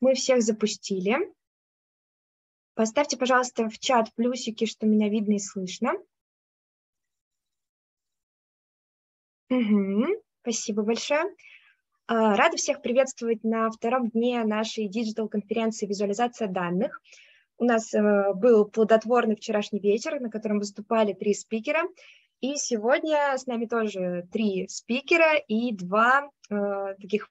Мы всех запустили. Поставьте, пожалуйста, в чат плюсики, что меня видно и слышно. Угу, спасибо большое. А, рада всех приветствовать на втором дне нашей диджитал-конференции «Визуализация данных». У нас э, был плодотворный вчерашний вечер, на котором выступали три спикера. И сегодня с нами тоже три спикера и два э, таких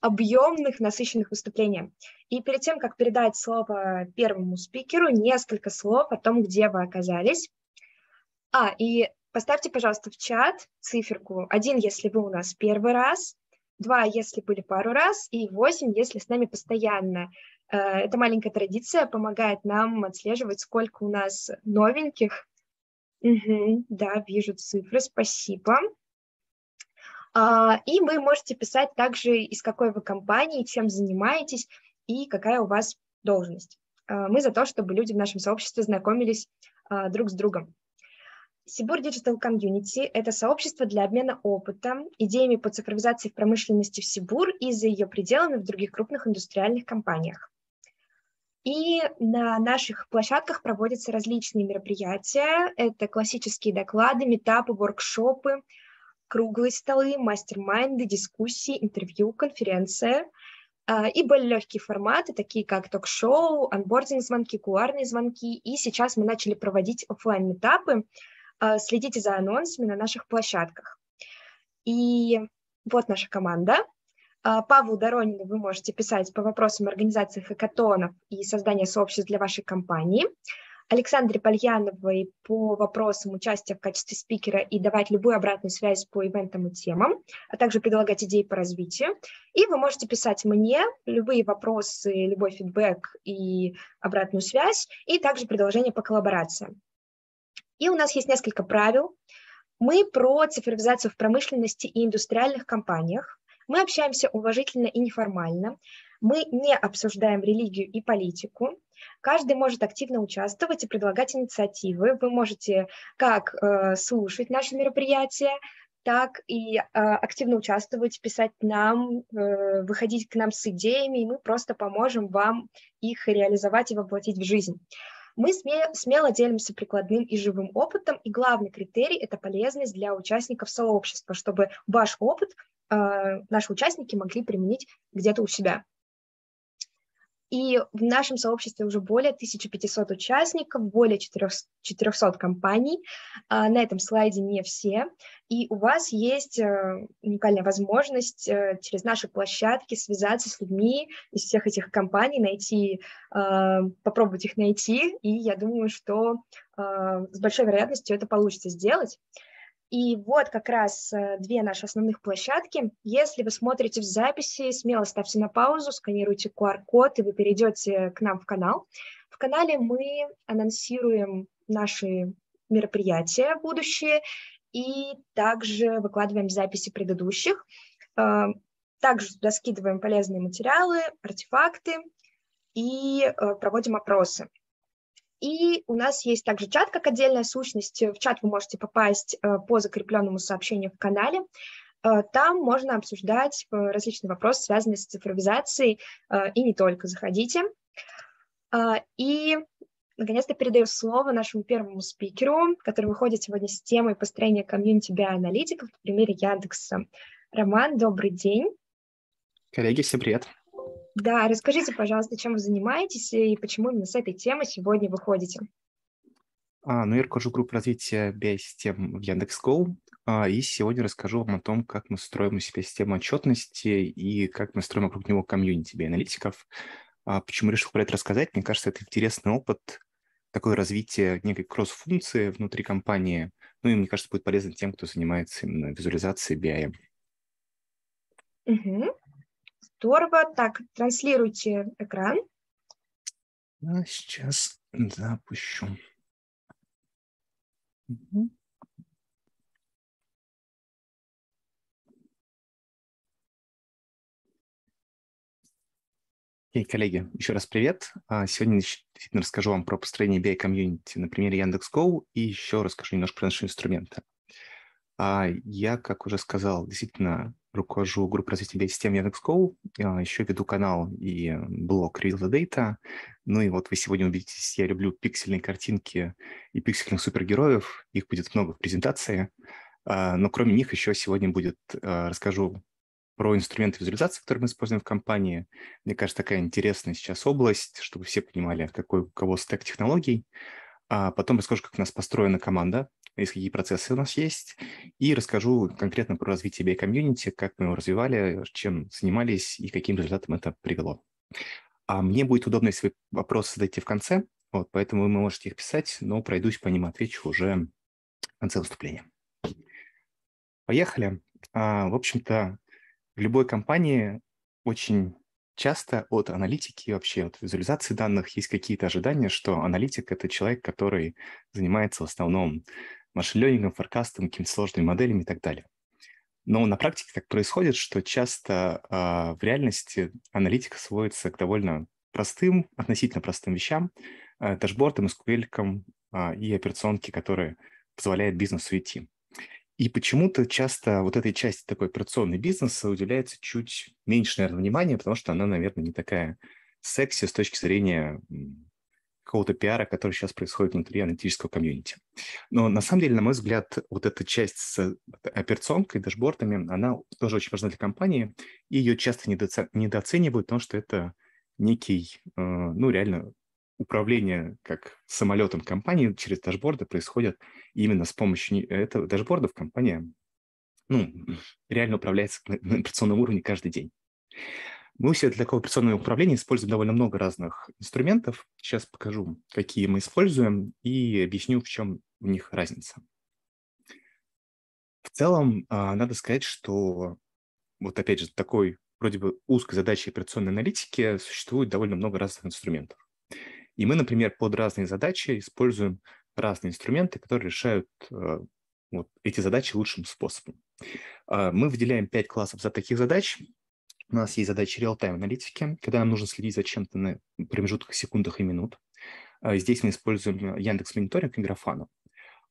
объемных, насыщенных выступления. И перед тем, как передать слово первому спикеру, несколько слов о том, где вы оказались. А, и поставьте, пожалуйста, в чат циферку один, если вы у нас первый раз, два, если были пару раз, и восемь, если с нами постоянно. Э, эта маленькая традиция помогает нам отслеживать, сколько у нас новеньких. Угу, да, вижу цифры, Спасибо. А, и вы можете писать также, из какой вы компании, чем занимаетесь и какая у вас должность. А, мы за то, чтобы люди в нашем сообществе знакомились а, друг с другом. Сибур Digital Community – это сообщество для обмена опытом, идеями по цифровизации в промышленности в Сибур и за ее пределами в других крупных индустриальных компаниях. И на наших площадках проводятся различные мероприятия. Это классические доклады, метапы, воркшопы – круглые столы, мастер-майнды, дискуссии, интервью, конференции а, и более легкие форматы, такие как ток-шоу, анбординг-звонки, куарные звонки. И сейчас мы начали проводить офлайн этапы а, Следите за анонсами на наших площадках. И вот наша команда. А, Павлу Доронину вы можете писать по вопросам организации хакатонов и создания сообществ для вашей компании. Александре Пальяновой по вопросам участия в качестве спикера и давать любую обратную связь по ивентам и темам, а также предлагать идеи по развитию. И вы можете писать мне любые вопросы, любой фидбэк и обратную связь, и также предложения по коллаборациям. И у нас есть несколько правил. Мы про цифровизацию в промышленности и индустриальных компаниях. Мы общаемся уважительно и неформально. Мы не обсуждаем религию и политику. Каждый может активно участвовать и предлагать инициативы. Вы можете как э, слушать наши мероприятия, так и э, активно участвовать, писать нам, э, выходить к нам с идеями, и мы просто поможем вам их реализовать и воплотить в жизнь. Мы сме- смело делимся прикладным и живым опытом, и главный критерий – это полезность для участников сообщества, чтобы ваш опыт э, наши участники могли применить где-то у себя. И в нашем сообществе уже более 1500 участников, более 400 компаний. А, на этом слайде не все. И у вас есть э, уникальная возможность э, через наши площадки связаться с людьми из всех этих компаний, найти, э, попробовать их найти. И я думаю, что с большой вероятностью это получится сделать. И вот как раз э, две наши основных площадки. Если вы смотрите в записи, смело ставьте на паузу, сканируйте QR-код, и вы перейдете к нам в канал. В канале мы анонсируем наши мероприятия будущие и также выкладываем записи предыдущих. Э, также туда скидываем полезные материалы, артефакты и э, проводим опросы. И у нас есть также чат как отдельная сущность. В чат вы можете попасть э, по закрепленному сообщению в канале. Э, там можно обсуждать э, различные вопросы, связанные с цифровизацией, и не только. Заходите. И, наконец-то, передаю слово нашему первому спикеру, который выходит сегодня с темой построения комьюнити биоаналитиков в примере Яндекса. Роман, добрый день. Коллеги, всем привет. Да, расскажите, пожалуйста, чем вы занимаетесь и почему именно с этой темы сегодня выходите? А, ну, я руковожу группой развития BI-систем в Яндекс.Гоу, а, и сегодня расскажу вам о том, как мы строим у себя систему отчетности и как мы строим вокруг него комьюнити биоаналитиков. А, почему решил про это рассказать? Мне кажется, это интересный опыт, такое развитие некой кросс-функции внутри компании. Ну и, мне кажется, будет полезно тем, кто занимается именно визуализацией BI. Угу которого. Так, транслируйте экран. А, сейчас запущу. Окей, hey, коллеги, еще раз привет. А, сегодня действительно расскажу вам про построение BI-комьюнити на примере Яндекс.Гоу и еще расскажу немножко про наши инструменты. А, я, как уже сказал, действительно руковожу группой развития дата систем Яндекс.Go, а, еще веду канал и блог Real the Data. Ну и вот вы сегодня увидите, я люблю пиксельные картинки и пиксельных супергероев, их будет много в презентации. А, но кроме них еще сегодня будет, а, расскажу про инструменты визуализации, которые мы используем в компании. Мне кажется, такая интересная сейчас область, чтобы все понимали, какой у кого стек технологий а потом расскажу, как у нас построена команда, есть какие процессы у нас есть, и расскажу конкретно про развитие BI-комьюнити, как мы его развивали, чем занимались и каким результатом это привело. А мне будет удобно, если вы вопросы зададите в конце, вот, поэтому вы можете их писать, но пройдусь по ним, отвечу уже в конце выступления. Поехали. А, в общем-то, в любой компании очень часто от аналитики вообще, от визуализации данных есть какие-то ожидания, что аналитик — это человек, который занимается в основном машин-ленингом, форкастом, какими-то сложными моделями и так далее. Но на практике так происходит, что часто э, в реальности аналитика сводится к довольно простым, относительно простым вещам, э, дашбордам, SQL э, а, и операционке, которые позволяют бизнесу идти. И почему-то часто вот этой части такой операционный бизнес уделяется чуть меньше, наверное, внимания, потому что она, наверное, не такая секси с точки зрения какого-то пиара, который сейчас происходит внутри аналитического комьюнити. Но на самом деле, на мой взгляд, вот эта часть с операционкой, дашбордами, она тоже очень важна для компании, и ее часто недооценивают, потому что это некий, э, ну, реально управление как самолетом компании через дашборды происходит именно с помощью этого дашбордов компании. ну, реально управляется на операционном уровне каждый день. Мы все для такого операционного управления используем довольно много разных инструментов. Сейчас покажу, какие мы используем, и объясню, в чем у них разница. В целом, а, надо сказать, что вот опять же такой вроде бы узкой задачи операционной аналитики существует довольно много разных инструментов. И мы, например, под разные задачи используем разные инструменты, которые решают э, вот эти задачи лучшим способом. А, мы выделяем пять классов за таких задач. У нас есть задачи реал-тайм аналитики, когда нам нужно следить за чем-то на промежутках секундах и минут. А, здесь мы используем э, Яндекс Мониторинг и Графану.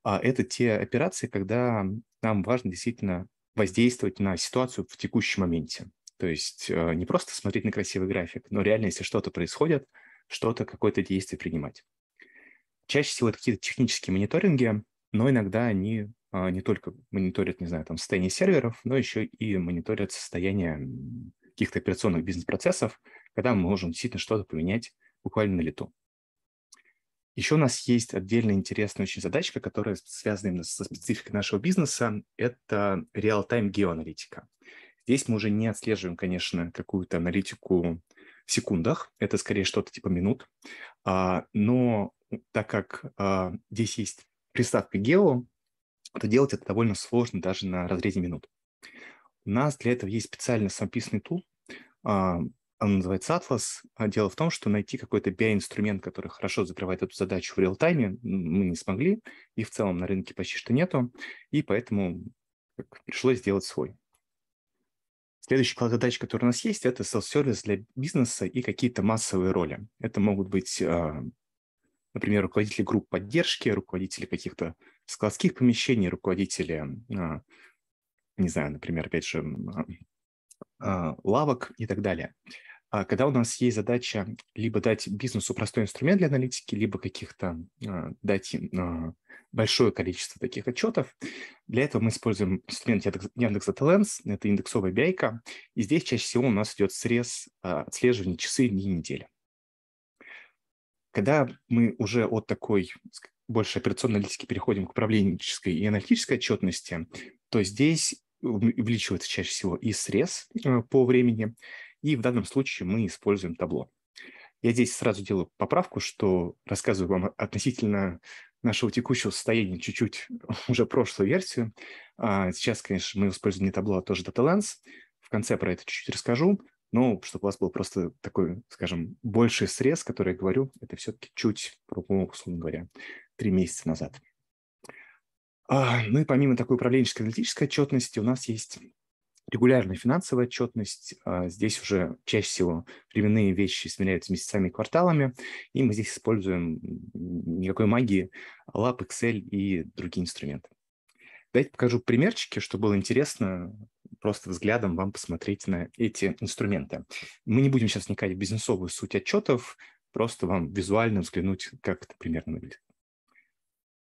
А, это те операции, когда нам важно действительно воздействовать на ситуацию в текущем моменте. То есть э, не просто смотреть на красивый график, но реально, если что-то происходит – что-то, какое-то действие принимать. Чаще всего это какие-то технические мониторинги, но иногда они а, не только мониторят, не знаю, там, состояние серверов, но еще и мониторят состояние каких-то операционных бизнес-процессов, когда мы можем действительно что-то поменять буквально на лету. Еще у нас есть отдельно интересная очень задачка, которая связана именно со спецификой нашего бизнеса. Это real-time геоаналитика. Здесь мы уже не отслеживаем, конечно, какую-то аналитику секундах, это скорее что-то типа минут. А, но так как а, здесь есть приставка гео, то делать это довольно сложно даже на разрезе минут. У нас для этого есть специально самописный тул, а, он называется Atlas. Дело в том, что найти какой-то BI-инструмент, который хорошо закрывает эту задачу в реал-тайме, мы не смогли, и в целом на рынке почти что нету, и поэтому пришлось сделать свой. Следующий кладодач, который у нас есть, это self-сервис для бизнеса и какие-то массовые роли. Это могут быть, а, например, руководители групп поддержки, руководители каких-то складских помещений, руководители, а, не знаю, например, опять же, а, лавок и так далее. А, когда у нас есть задача либо дать бизнесу простой инструмент для аналитики, либо каких-то а, дать а, большое количество таких отчетов, для этого мы используем инструмент Яндекс Аталенс, это индексовая бяйка, и здесь чаще всего у нас идет срез отслеживания часы, дни, недели. Когда мы уже от такой больше операционной аналитики переходим к управленческой и аналитической отчетности, то здесь увеличивается чаще всего и срез э, по времени, и в данном случае мы используем табло. Я здесь сразу делаю поправку, что рассказываю вам относительно нашего текущего состояния чуть-чуть уже прошлую версию. А, сейчас, конечно, мы используем не табло, а тоже DataLens. В конце про это чуть-чуть расскажу. Но чтобы у вас был просто такой, скажем, больший срез, который я говорю, это все-таки чуть, условно говоря, три месяца назад. А, ну и помимо такой управленческой аналитической отчетности у нас есть регулярная финансовая отчетность. А, здесь уже чаще всего временные вещи сменяются месяцами и кварталами, и мы здесь используем никакой магии, лап, Excel и другие инструменты. Давайте покажу примерчики, чтобы было интересно просто взглядом вам посмотреть на эти инструменты. Мы не будем сейчас вникать в бизнесовую суть отчетов, просто вам визуально взглянуть, как это примерно выглядит.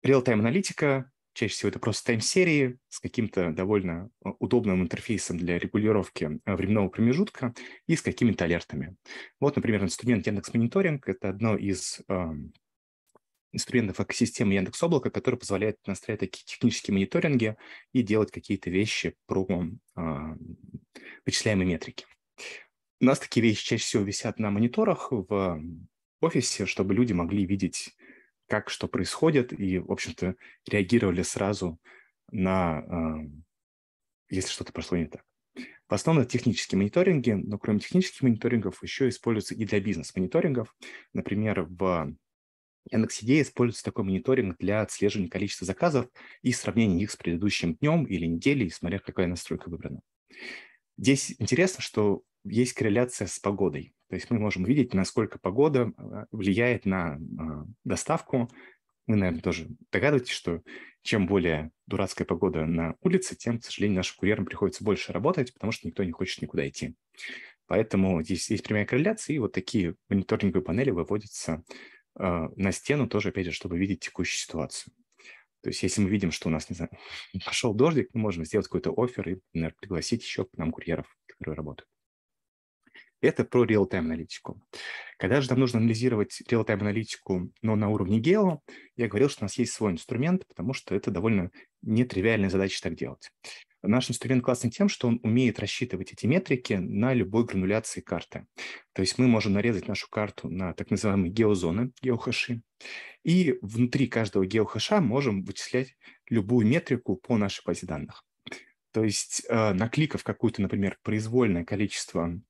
Real-time аналитика Чаще всего это просто тайм-серии с каким-то довольно э, удобным интерфейсом для регулировки э, временного промежутка и с какими-то алертами. Вот, например, инструмент Яндекс Мониторинг – это одно из эм, инструментов экосистемы Яндекс Облака, который позволяет настраивать такие технические мониторинги и делать какие-то вещи про а, вычисляемые метрики. У нас такие вещи чаще всего висят на мониторах в эм, офисе, чтобы люди могли видеть как что происходит, и, в общем-то, реагировали сразу на, а, если что-то пошло не так. В основном технические мониторинги, но кроме технических мониторингов еще используются и для бизнес-мониторингов. Например, в NXCD используется такой мониторинг для отслеживания количества заказов и сравнения их с предыдущим днем или неделей, смотря какая настройка выбрана. Здесь интересно, что есть корреляция с погодой. То есть мы можем видеть, насколько погода а, влияет на а, доставку. Вы, наверное, тоже догадываетесь, что чем более дурацкая погода на улице, тем, к сожалению, нашим курьерам приходится больше работать, потому что никто не хочет никуда идти. Поэтому здесь есть прямая корреляция, и вот такие мониторинговые панели выводятся э, на стену тоже, опять же, чтобы видеть текущую ситуацию. То есть если мы видим, что у нас, не знаю, пошел дождик, мы можем сделать какой-то офер и, наверное, пригласить еще к нам курьеров, которые работают. Это про реал-тайм-аналитику. Когда же нам нужно анализировать реал-тайм-аналитику, но на уровне гео, я говорил, что у нас есть свой инструмент, потому что это довольно нетривиальная задача так делать. Наш инструмент классный тем, что он умеет рассчитывать эти метрики на любой грануляции карты. То есть мы можем нарезать нашу карту на так называемые геозоны, геохэши, и внутри каждого геохэша можем вычислять любую метрику по нашей базе данных. То есть э, накликав какое-то, например, произвольное количество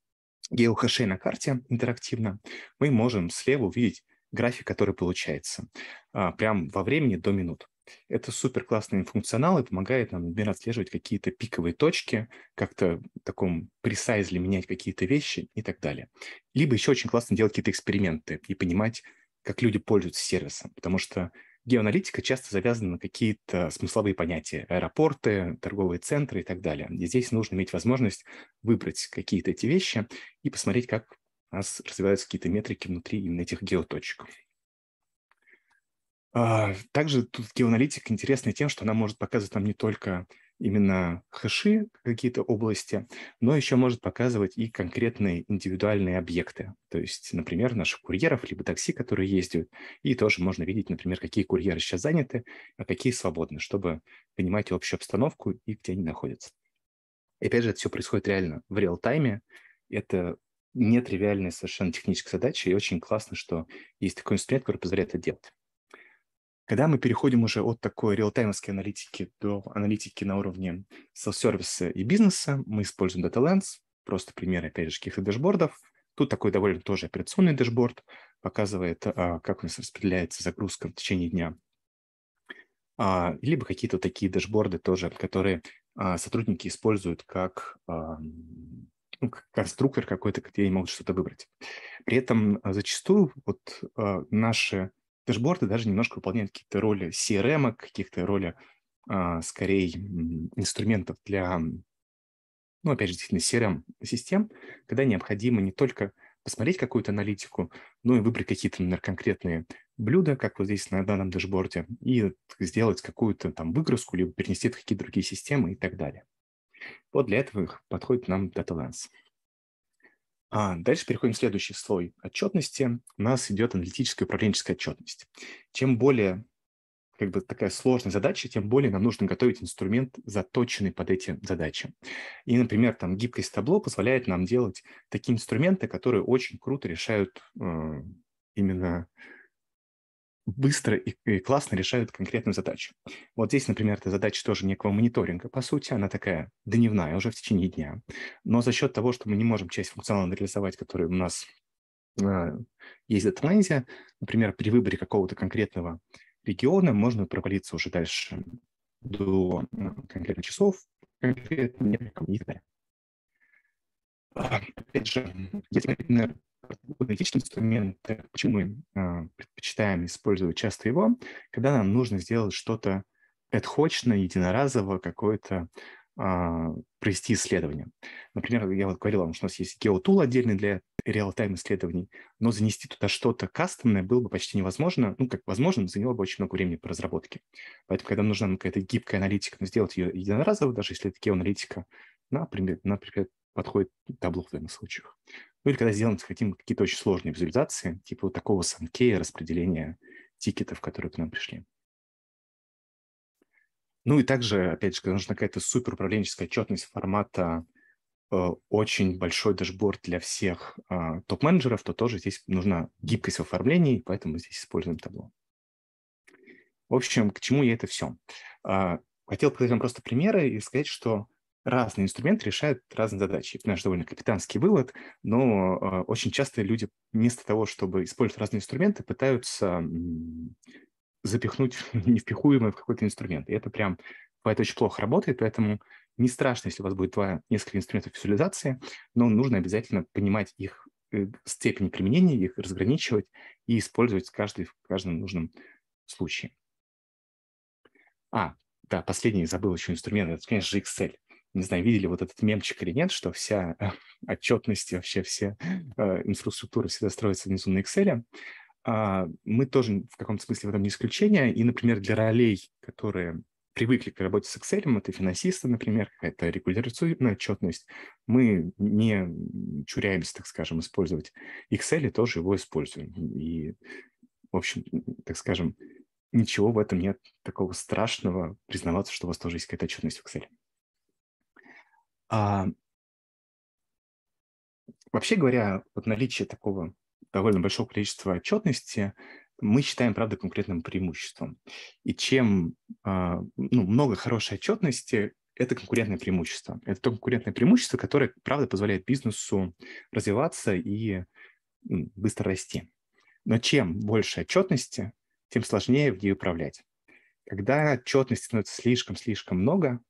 геохешей на карте интерактивно, мы можем слева увидеть график, который получается а, прямо во времени до минут. Это супер классный функционал и помогает нам, например, отслеживать какие-то пиковые точки, как-то в таком пресайзле менять какие-то вещи и так далее. Либо еще очень классно делать какие-то эксперименты и понимать, как люди пользуются сервисом, потому что геоаналитика часто завязана на какие-то смысловые понятия, аэропорты, торговые центры и так далее. И здесь нужно иметь возможность выбрать какие-то эти вещи и посмотреть, как у нас развиваются какие-то метрики внутри именно этих геоточек. А, также тут геоаналитика интересна тем, что она может показывать нам не только именно хэши какие-то области, но еще может показывать и конкретные индивидуальные объекты. То есть, например, наших курьеров, либо такси, которые ездят. И тоже можно видеть, например, какие курьеры сейчас заняты, а какие свободны, чтобы понимать общую обстановку и где они находятся. И опять же, это все происходит реально в реал-тайме. Это нетривиальная совершенно техническая задача, и очень классно, что есть такой инструмент, который позволяет это делать. Когда мы переходим уже от такой реалтаймовской аналитики до аналитики на уровне селф-сервиса и бизнеса, мы используем Data Lens, просто примеры, опять же, каких-то дэшбордов. Тут такой довольно тоже операционный дашборд показывает, а, как у нас распределяется загрузка в течение дня. А, либо какие-то такие дашборды тоже, которые а, сотрудники используют как ну, конструктор какой-то, где они могут что-то выбрать. При этом зачастую вот наши Дашборды даже немножко выполняют какие-то роли CRM, каких-то роли а, скорее инструментов для, ну, опять же, действительно, CRM-систем, когда необходимо не только посмотреть какую-то аналитику, но и выбрать какие-то, например, конкретные блюда, как вот здесь на данном дашборде, и сделать какую-то там выгрузку, либо перенести это в какие-то другие системы и так далее. Вот для этого подходит нам DataLens. А дальше переходим в следующий слой отчетности. У нас идет аналитическая управленческая отчетность. Чем более как бы такая сложная задача, тем более нам нужно готовить инструмент, заточенный под эти задачи. И, например, там гибкость табло позволяет нам делать такие инструменты, которые очень круто решают э, именно быстро и, и классно решают конкретную задачу. Вот здесь, например, эта задача тоже некого мониторинга. По сути, она такая дневная уже в течение дня. Но за счет того, что мы не можем часть функционала реализовать, который у нас э, есть в дедлайне, например, при выборе какого-то конкретного региона можно провалиться уже дальше до ну, конкретных часов, конкретно не Опять же, если, например, аналитический инструмент, э, почему мы а, предпочитаем использовать часто его, когда нам нужно сделать что-то отходчно, единоразово, какое-то а, провести исследование. Например, я вот говорил вам, что у нас есть геотул отдельный для реал-тайм исследований, но занести туда что-то кастомное было бы почти невозможно. Ну, как возможно, заняло бы очень много времени по разработке. Поэтому, когда нужна какая-то гибкая аналитика, но сделать ее единоразово, даже если это геоаналитика, например, например подходит табло в данных случаях. Ну или когда сделаем, хотим какие-то очень сложные визуализации, типа вот такого санкея распределения тикетов, которые к нам пришли. Ну и также, опять же, когда нужна какая-то суперуправленческая отчетность формата э, очень большой дашборд для всех э, топ-менеджеров, то тоже здесь нужна гибкость в оформлении, поэтому здесь используем табло. В общем, к чему я это все? Э, а, хотел показать вам просто примеры и сказать, что разные инструменты решают разные задачи. Это наш довольно капитанский вывод, но а, очень часто люди вместо того, чтобы использовать разные инструменты, пытаются запихнуть невпихуемое в какой-то инструмент. И это прям бывает очень плохо работает, поэтому не страшно, если у вас будет два, несколько инструментов визуализации, но нужно обязательно понимать их э, степени применения, их разграничивать и использовать каждый в каждом нужном случае. А, да, последний забыл еще инструмент, это, конечно же, Excel не знаю, видели вот этот мемчик или нет, что вся э, отчетность, вообще все э, инфраструктура всегда строится внизу на Excel. А, мы тоже в каком-то смысле в этом не исключение. И, например, для ролей, которые привыкли к работе с Excel, это финансисты, например, это регуляционная отчетность, мы не чуряемся, так скажем, использовать Excel, и тоже его используем. И, в общем, так скажем, ничего в этом нет такого страшного признаваться, что у вас тоже есть какая-то отчетность в Excel. А, вообще говоря, вот наличие такого довольно большого количества отчетности мы считаем, правда, конкретным преимуществом. И чем а, ну, много хорошей отчетности, это конкурентное преимущество. Это то конкурентное преимущество, которое, правда, позволяет бизнесу развиваться и быстро расти. Но чем больше отчетности, тем сложнее в ней управлять. Когда отчетности становится слишком-слишком много,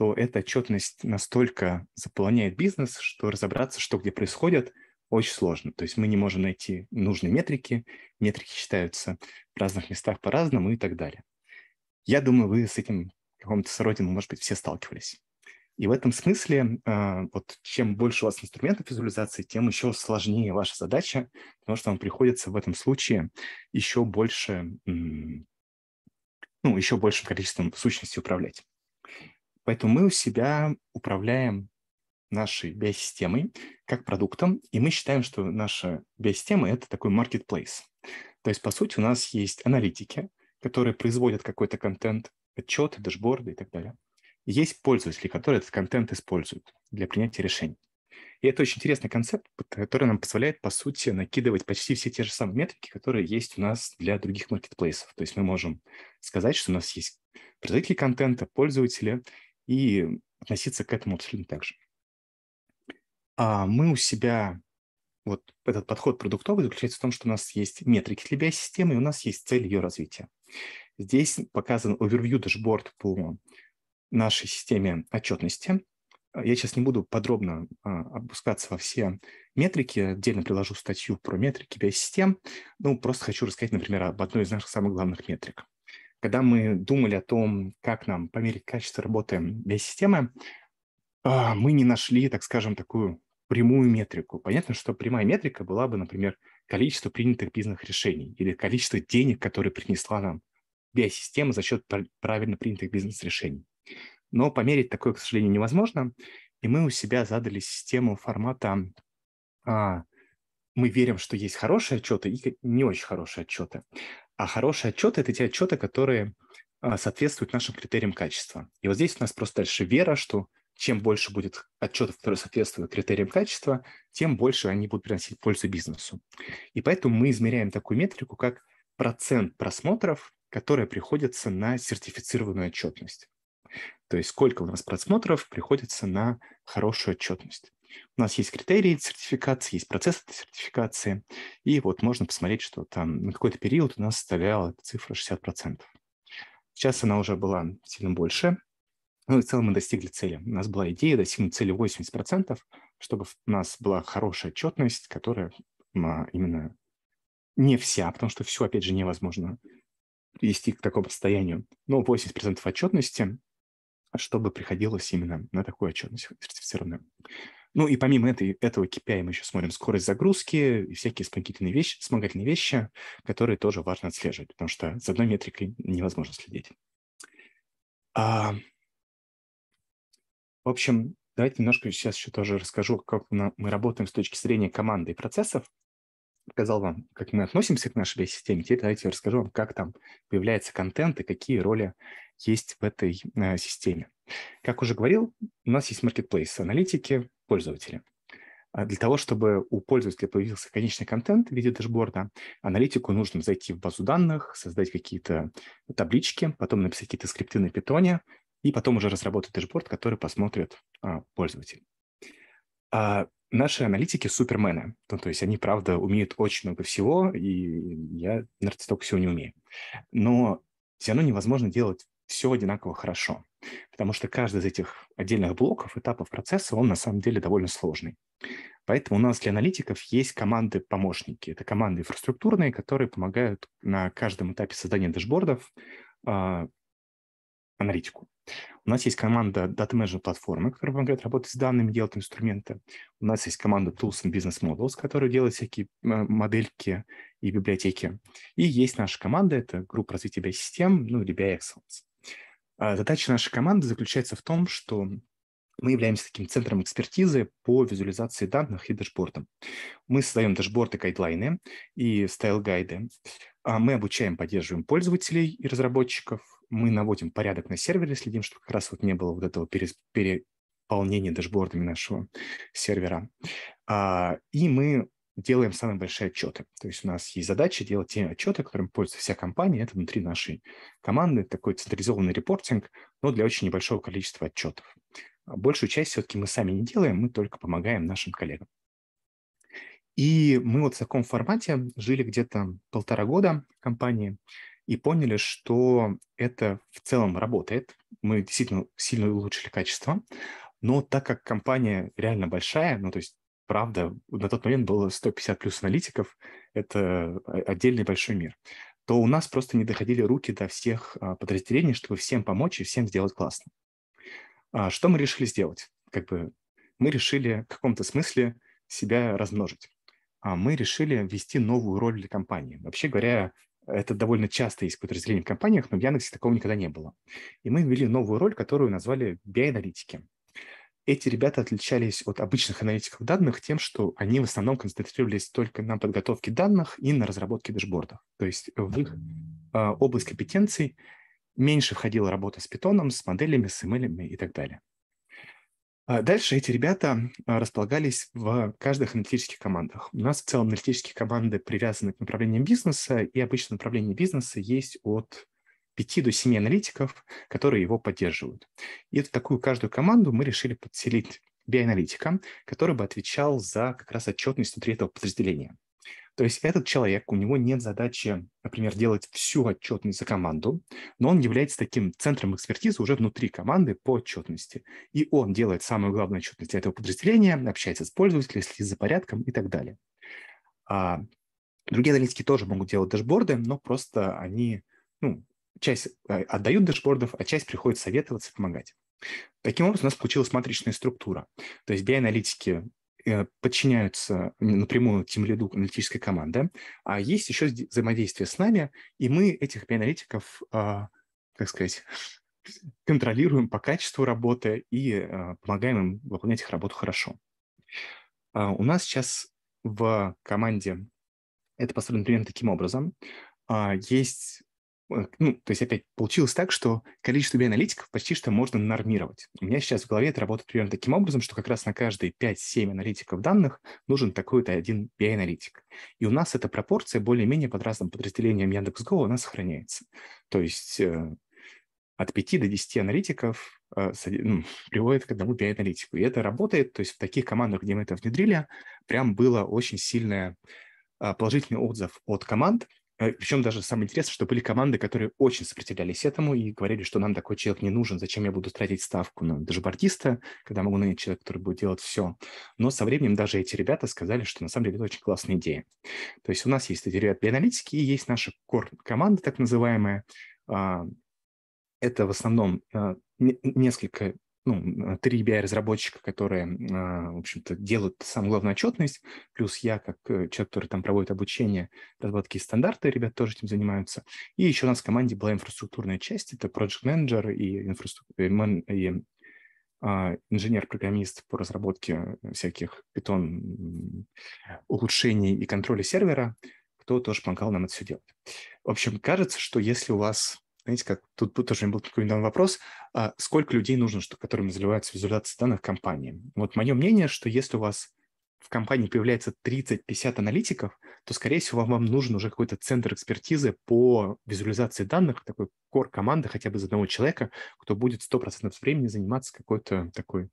то эта отчетность настолько заполняет бизнес, что разобраться, что где происходит, очень сложно. То есть мы не можем найти нужные метрики, метрики считаются в разных местах по-разному и так далее. Я думаю, вы с этим каком-то сродину, может быть, все сталкивались. И в этом смысле, а, вот чем больше у вас инструментов визуализации, тем еще сложнее ваша задача, потому что вам приходится в этом случае еще больше, ну, еще большим количеством сущностей управлять. Поэтому мы у себя управляем нашей биосистемой как продуктом, и мы считаем, что наша биосистема – это такой marketplace. То есть, по сути, у нас есть аналитики, которые производят какой-то контент, отчеты, дашборды и так далее. И есть пользователи, которые этот контент используют для принятия решений. И это очень интересный концепт, который нам позволяет, по сути, накидывать почти все те же самые метрики, которые есть у нас для других маркетплейсов. То есть мы можем сказать, что у нас есть производители контента, пользователи, и относиться к этому абсолютно так же. А мы у себя, вот этот подход продуктовый заключается в том, что у нас есть метрики для системы и у нас есть цель ее развития. Здесь показан овервью дашборд по нашей системе отчетности. Я сейчас не буду подробно а, опускаться во все метрики, отдельно приложу статью про метрики CLB-систем. ну, просто хочу рассказать, например, об одной из наших самых главных метрик когда мы думали о том, как нам померить качество работы биосистемы, а, мы не нашли, так скажем, такую прямую метрику. Понятно, что прямая метрика была бы, например, количество принятых бизнес-решений или количество денег, которые принесла нам биосистема за счет правильно принятых бизнес-решений. Но померить такое, к сожалению, невозможно. И мы у себя задали систему формата а, «мы верим, что есть хорошие отчеты и не очень хорошие отчеты». А хорошие отчеты – это те отчеты, которые а, соответствуют нашим критериям качества. И вот здесь у нас просто дальше вера, что чем больше будет отчетов, которые соответствуют критериям качества, тем больше они будут приносить пользу бизнесу. И поэтому мы измеряем такую метрику, как процент просмотров, которые приходятся на сертифицированную отчетность. То есть сколько у нас просмотров приходится на хорошую отчетность. У нас есть критерии сертификации, есть процесс этой сертификации, и вот можно посмотреть, что там на какой-то период у нас составляла цифра 60%. Сейчас она уже была сильно больше, ну и в целом мы достигли цели. У нас была идея достигнуть цели 80%, чтобы у нас была хорошая отчетность, которая а, именно не вся, потому что все, опять же, невозможно вести к такому состоянию, но 80% отчетности, чтобы приходилось именно на такую отчетность сертифицированную. Ну и помимо этой, этого KPI мы еще смотрим скорость загрузки и всякие вспомогательные вещи, вспомогательные вещи, которые тоже важно отслеживать, потому что за одной метрикой невозможно следить. А, в общем, давайте немножко сейчас еще тоже расскажу, как мы работаем с точки зрения команды и процессов. Показал вам, как мы относимся к нашей системе. Теперь давайте я расскажу вам, как там появляется контент и какие роли есть в этой э, системе. Как уже говорил, у нас есть marketplace, аналитики, пользователи. А для того, чтобы у пользователя появился конечный контент в виде дашборда, аналитику нужно зайти в базу данных, создать какие-то таблички, потом написать какие-то скрипты на питоне, и потом уже разработать дашборд, который посмотрит а, пользователь. А, наши аналитики супермены, ну, то есть они, правда, умеют очень много всего, и я, наверное, столько всего не умею. Но все равно невозможно делать все одинаково хорошо. Потому что каждый из этих отдельных блоков, этапов процесса, он на самом деле довольно сложный. Поэтому у нас для аналитиков есть команды-помощники. Это команды инфраструктурные, которые помогают на каждом этапе создания дашбордов э, а, аналитику. У нас есть команда Data Management платформы, которая помогает работать с данными, делать инструменты. У нас есть команда Tools and Business Models, которая делает всякие а, модельки и библиотеки. И есть наша команда, это группа развития BI-систем, ну или BI Excellence. А, задача нашей команды заключается в том, что мы являемся таким центром экспертизы по визуализации данных и дашбордам. Мы создаем дашборды, гайдлайны и стайл-гайды. А, мы обучаем, поддерживаем пользователей и разработчиков. Мы наводим порядок на сервере, следим, чтобы как раз вот не было вот этого переполнения дашбордами нашего сервера. А, и мы делаем самые большие отчеты. То есть у нас есть задача делать те отчеты, которыми пользуется вся компания. Это внутри нашей команды такой централизованный репортинг, но для очень небольшого количества отчетов. А большую часть все-таки мы сами не делаем, мы только помогаем нашим коллегам. И мы вот в таком формате жили где-то полтора года в компании и поняли, что это в целом работает. Мы действительно сильно улучшили качество, но так как компания реально большая, ну то есть правда, на тот момент было 150 плюс аналитиков, это отдельный большой мир, то у нас просто не доходили руки до всех а, подразделений, чтобы всем помочь и всем сделать классно. А, что мы решили сделать? Как бы мы решили в каком-то смысле себя размножить. А мы решили ввести новую роль для компании. Вообще говоря, это довольно часто есть подразделение в компаниях, но в Яндексе такого никогда не было. И мы ввели новую роль, которую назвали bi эти ребята отличались от обычных аналитиков данных тем, что они в основном концентрировались только на подготовке данных и на разработке дэшбордов. То есть в их э, область компетенций меньше входила работа с питоном, с моделями, с ML и так далее. А дальше эти ребята а, располагались в каждых аналитических командах. У нас в целом аналитические команды привязаны к направлениям бизнеса, и обычно направление бизнеса есть от 5 до 7 аналитиков, которые его поддерживают. И в такую каждую команду мы решили подселить биоаналитика, который бы отвечал за как раз отчетность внутри этого подразделения. То есть этот человек, у него нет задачи, например, делать всю отчетность за команду, но он является таким центром экспертизы уже внутри команды по отчетности. И он делает самую главную отчетность для этого подразделения, общается с пользователями, следит за порядком и так далее. А другие аналитики тоже могут делать дашборды, но просто они ну, часть э, отдают дашбордов, а часть приходит советоваться, помогать. Таким образом, у нас получилась матричная структура. То есть биоаналитики э, подчиняются напрямую тем тимлиду аналитической команды, а есть еще взаимодействие с нами, и мы этих биоаналитиков, а, как сказать, контролируем по качеству работы и э, помогаем им выполнять их работу хорошо. А, у нас сейчас в команде это построено примерно таким образом. А, есть Э, ну, то есть опять получилось так, что количество биоаналитиков почти что можно нормировать. У меня сейчас в голове это работает примерно таким образом, что как раз на каждые 5-7 аналитиков данных нужен такой-то один биоаналитик. И у нас эта пропорция более-менее под разным подразделением Яндекс.Го она сохраняется. То есть э, от 5 до 10 аналитиков э, ну, приводит к одному биоаналитику. И это работает, то есть в таких командах, где мы это внедрили, прям было очень сильное э, положительный отзыв от команд, причем э, даже самое интересное, что были команды, которые очень сопротивлялись этому и говорили, что нам такой человек не нужен, зачем я буду тратить ставку на дашбордиста, когда могу нанять человека, который будет делать все. Но со временем даже эти ребята сказали, что на самом деле это очень классная идея. То есть у нас есть эти ребята для аналитики и есть наша core-команда, так называемая. А, это в основном а, несколько ну, три BI-разработчика, которые, а, в общем-то, делают самую главную отчетность, плюс я, как э, человек, который там проводит обучение, разработки и стандарты, ребят тоже этим занимаются. И еще у нас в команде была инфраструктурная часть, это project manager и, инфраструк... и, э, мен... и а, инженер-программист по разработке всяких питон улучшений и контроля сервера, кто тоже помогал нам это все делать. В общем, кажется, что если у вас знаете, как тут, тут тоже был такой недавно вопрос, а сколько людей нужно, что, которым заливаются визуализации данных компании? Вот мое мнение, что если у вас в компании появляется 30-50 аналитиков, то, скорее всего, вам нужен уже какой-то центр экспертизы по визуализации данных, такой кор команды хотя бы из одного человека, кто будет 100% времени заниматься какой-то такой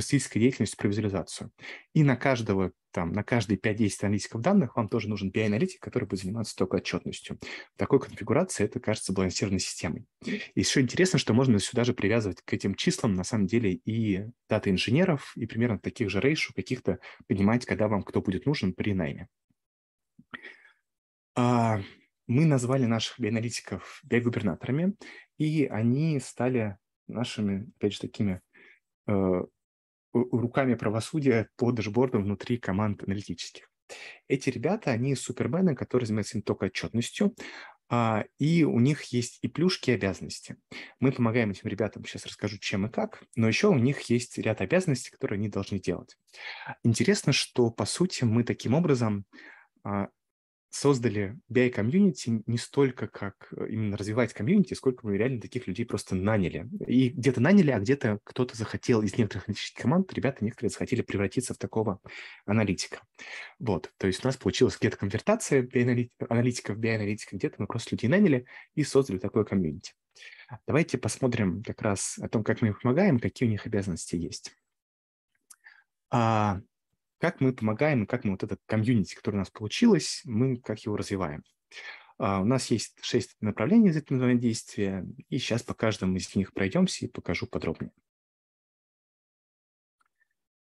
статистической деятельностью привизуализацию. И на каждого там, на каждые 5-10 аналитиков данных вам тоже нужен BI-аналитик, который будет заниматься только отчетностью. В такой конфигурации это кажется балансированной системой. И еще интересно, что можно сюда же привязывать к этим числам, на самом деле, и дата инженеров, и примерно таких же рейшу каких-то понимать, когда вам кто будет нужен при найме. А, мы назвали наших bi биоаналитиков биогубернаторами, и они стали нашими, опять же, такими э, руками правосудия по дашбордам внутри команд аналитических. Эти ребята, они супермены, которые занимаются не только отчетностью, а, и у них есть и плюшки, и обязанности. Мы помогаем этим ребятам, сейчас расскажу, чем и как, но еще у них есть ряд обязанностей, которые они должны делать. Интересно, что, по сути, мы таким образом а, создали BI-комьюнити не столько как э, именно развивать комьюнити, сколько мы реально таких людей просто наняли. И где-то наняли, а где-то кто-то захотел из некоторых аналитических команд, ребята некоторые захотели превратиться в такого аналитика. Вот, то есть у нас получилась где-то конвертация аналитиков в BI-аналитика, где-то мы просто людей наняли и создали такое комьюнити. Давайте посмотрим как раз о том, как мы им помогаем, какие у них обязанности есть. А, как мы помогаем, как мы вот это комьюнити, которое у нас получилось, мы как его развиваем. А, у нас есть шесть направлений длительного действия, и сейчас по каждому из них пройдемся и покажу подробнее.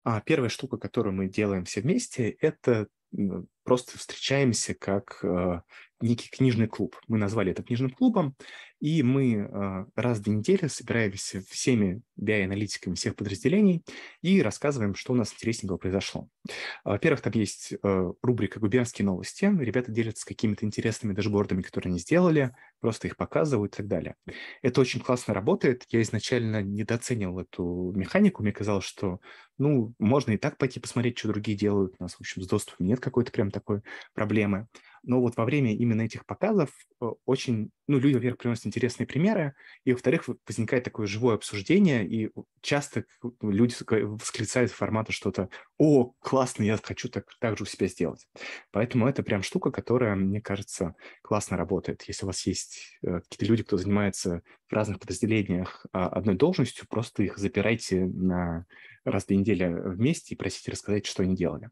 А первая штука, которую мы делаем все вместе, это просто встречаемся как э, некий книжный клуб. Мы назвали это книжным клубом. И мы а, раз в две недели собираемся всеми BI-аналитиками всех подразделений и рассказываем, что у нас интересненького произошло. А, во-первых, там есть а, рубрика «Губернские новости». Ребята делятся какими-то интересными дашбордами, которые они сделали, просто их показывают и так далее. Это очень классно работает. Я изначально недооценивал эту механику. Мне казалось, что ну, можно и так пойти посмотреть, что другие делают. У нас, в общем, с доступом нет какой-то прям такой проблемы. Но вот во время именно этих показов очень, ну, люди, во-первых, приносят интересные примеры, и, во-вторых, возникает такое живое обсуждение, и часто ну, люди восклицают формата что-то «О, классно, я хочу так, так же у себя сделать». Поэтому это прям штука, которая, мне кажется, классно работает. Если у вас есть э, какие-то люди, кто занимается в разных подразделениях а, одной должностью, просто их запирайте на раз в две недели э, вместе и просите рассказать, что они делали.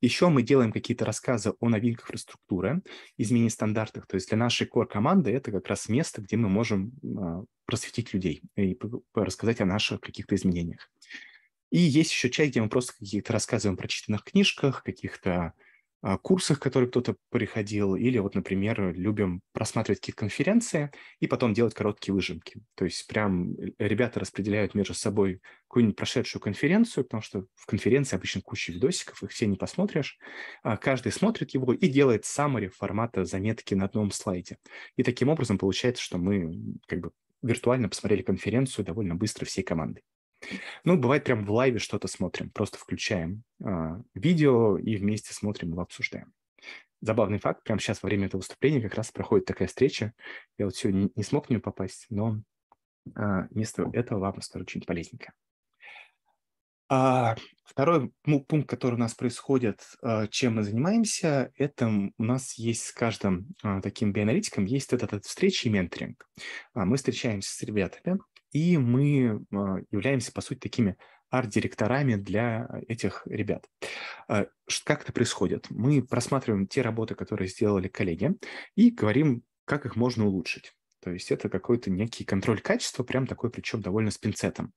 Еще мы делаем какие-то рассказы о новинках инфраструктуры, измене стандартах. То есть для нашей core-команды это как раз место, где мы можем а, просветить людей и рассказать о наших каких-то изменениях. И есть еще часть, где мы просто какие-то рассказываем про читанных книжках, каких-то а, курсах, которые кто-то приходил, или вот, например, любим просматривать какие-то конференции и потом делать короткие выжимки. То есть прям э, ребята распределяют между собой какую-нибудь прошедшую конференцию, потому что в конференции обычно куча видосиков, их все не посмотришь. А каждый смотрит его и делает summary формата заметки на одном слайде. И таким образом получается, что мы как бы виртуально посмотрели конференцию довольно быстро всей командой. Ну, бывает прям в лайве что-то смотрим, просто включаем э, видео и вместе смотрим, и обсуждаем. Забавный факт, прямо сейчас во время этого выступления как раз проходит такая встреча. Я вот сегодня не смог в нее попасть, но э, вместо этого вам расскажу что-нибудь полезненькое. А, второй пункт, который у нас происходит, а, чем мы занимаемся, это у нас есть с каждым таким биоаналитиком есть этот, этот встречи и менторинг. Мы встречаемся с ребятами, и мы а, являемся, по сути, такими арт-директорами для а, этих ребят. А, как это происходит? Мы просматриваем те работы, которые сделали коллеги, и говорим, как их можно улучшить. То есть это какой-то некий контроль качества, прям такой, причем довольно с пинцетом.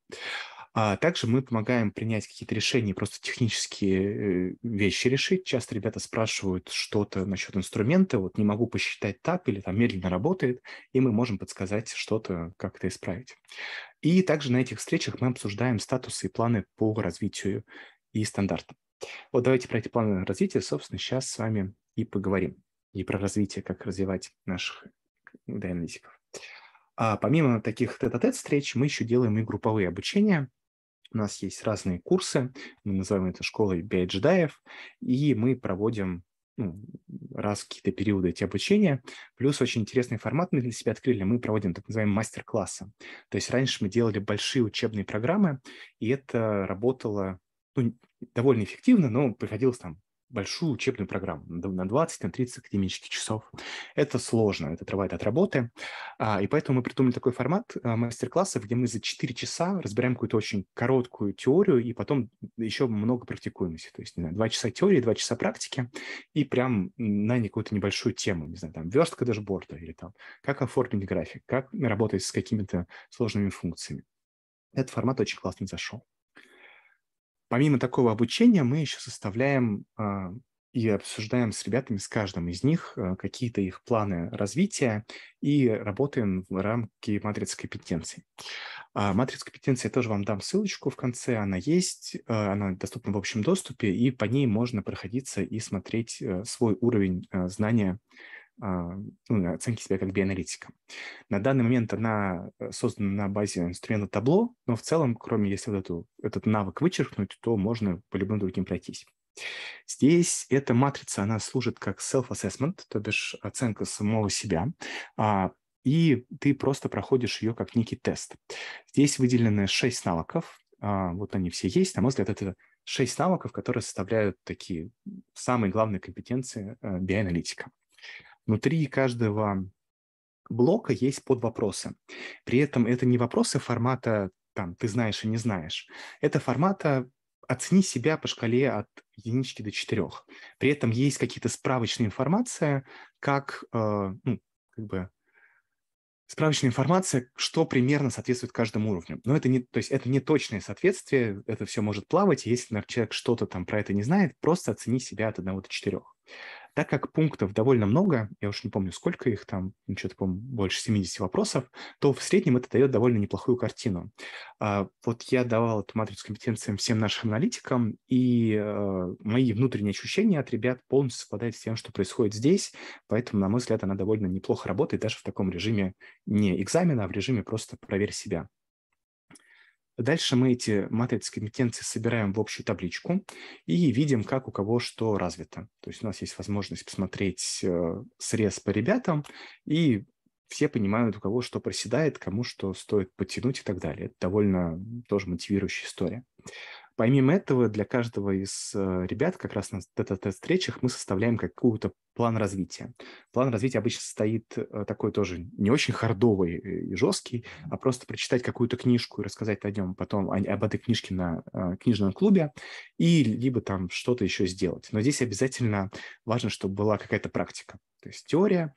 А также мы помогаем принять какие-то решения, просто технические э, вещи решить. Часто ребята спрашивают что-то насчет инструмента, вот не могу посчитать так или там медленно работает, и мы можем подсказать что-то, как это исправить. И также на этих встречах мы обсуждаем статусы и планы по развитию и стандартам. Вот давайте про эти планы развития, собственно, сейчас с вами и поговорим. И про развитие, как развивать наших аналитиков. А помимо таких тет-а-тет встреч, мы еще делаем и групповые обучения – у нас есть разные курсы, мы называем это школой биоджедаев, и мы проводим ну, раз какие-то периоды эти обучения. Плюс очень интересный формат мы для себя открыли. Мы проводим так называемые мастер-классы. То есть раньше мы делали большие учебные программы, и это работало ну, довольно эффективно, но приходилось там большую учебную программу на 20-30 академических часов. Это сложно, это отрывает от работы. А, и поэтому мы придумали такой формат а, мастер-классов, где мы за 4 часа разбираем какую-то очень короткую теорию и потом еще много практикуемся. То есть, не знаю, 2 часа теории, 2 часа практики и прям на какую-то небольшую тему, не знаю, там верстка дашборда или там как оформить график, как работать с какими-то сложными функциями. Этот формат очень классно зашел. Помимо такого обучения мы еще составляем а, и обсуждаем с ребятами, с каждым из них, а, какие-то их планы развития и работаем в рамке матриц компетенций. Матриц компетенции а, я тоже вам дам ссылочку в конце, она есть, она доступна в общем доступе, и по ней можно проходиться и смотреть э, свой уровень э, знания а, ну, оценки себя как биоаналитика. На данный момент она э, создана на базе инструмента табло, но в целом, кроме если вот эту, этот навык вычеркнуть, то можно по любым другим пройтись. Здесь эта матрица, она служит как self-assessment, то бишь оценка самого себя, а, и ты просто проходишь ее как некий тест. Здесь выделены шесть навыков, а, вот они все есть. На мой взгляд, это шесть навыков, которые составляют такие самые главные компетенции э, биоаналитика. Внутри каждого блока есть подвопросы. При этом это не вопросы формата там «ты знаешь и не знаешь». Это формата «оцени себя по шкале от единички до четырех». При этом есть какие-то справочные информация, как, э, ну, как бы справочная информация, что примерно соответствует каждому уровню. Но это не, то есть это не точное соответствие, это все может плавать, если, например, человек что-то там про это не знает, просто оцени себя от одного до четырех. Так как пунктов довольно много, я уж не помню, сколько их там, что-то, помню, больше 70 вопросов, то в среднем это дает довольно неплохую картину. А, вот я давал эту матрицу компетенциям всем нашим аналитикам, и э, мои внутренние ощущения от ребят полностью совпадают с тем, что происходит здесь, поэтому, на мой взгляд, она довольно неплохо работает даже в таком режиме не экзамена, а в режиме просто проверь себя. Дальше мы эти матрицы компетенции собираем в общую табличку и видим, как у кого что развито. То есть у нас есть возможность посмотреть э, срез по ребятам, и все понимают, у кого что проседает, кому что стоит подтянуть и так далее. Это довольно тоже мотивирующая история. Помимо этого, для каждого из э, ребят как раз на тест-встречах мы составляем какую-то план развития. План развития обычно состоит э, такой тоже не очень хардовый э, и жесткий, а просто прочитать какую-то книжку и рассказать о нем потом а, об этой книжке на книжном клубе и либо там что-то еще сделать. Но здесь обязательно важно, чтобы была какая-то практика. То есть теория,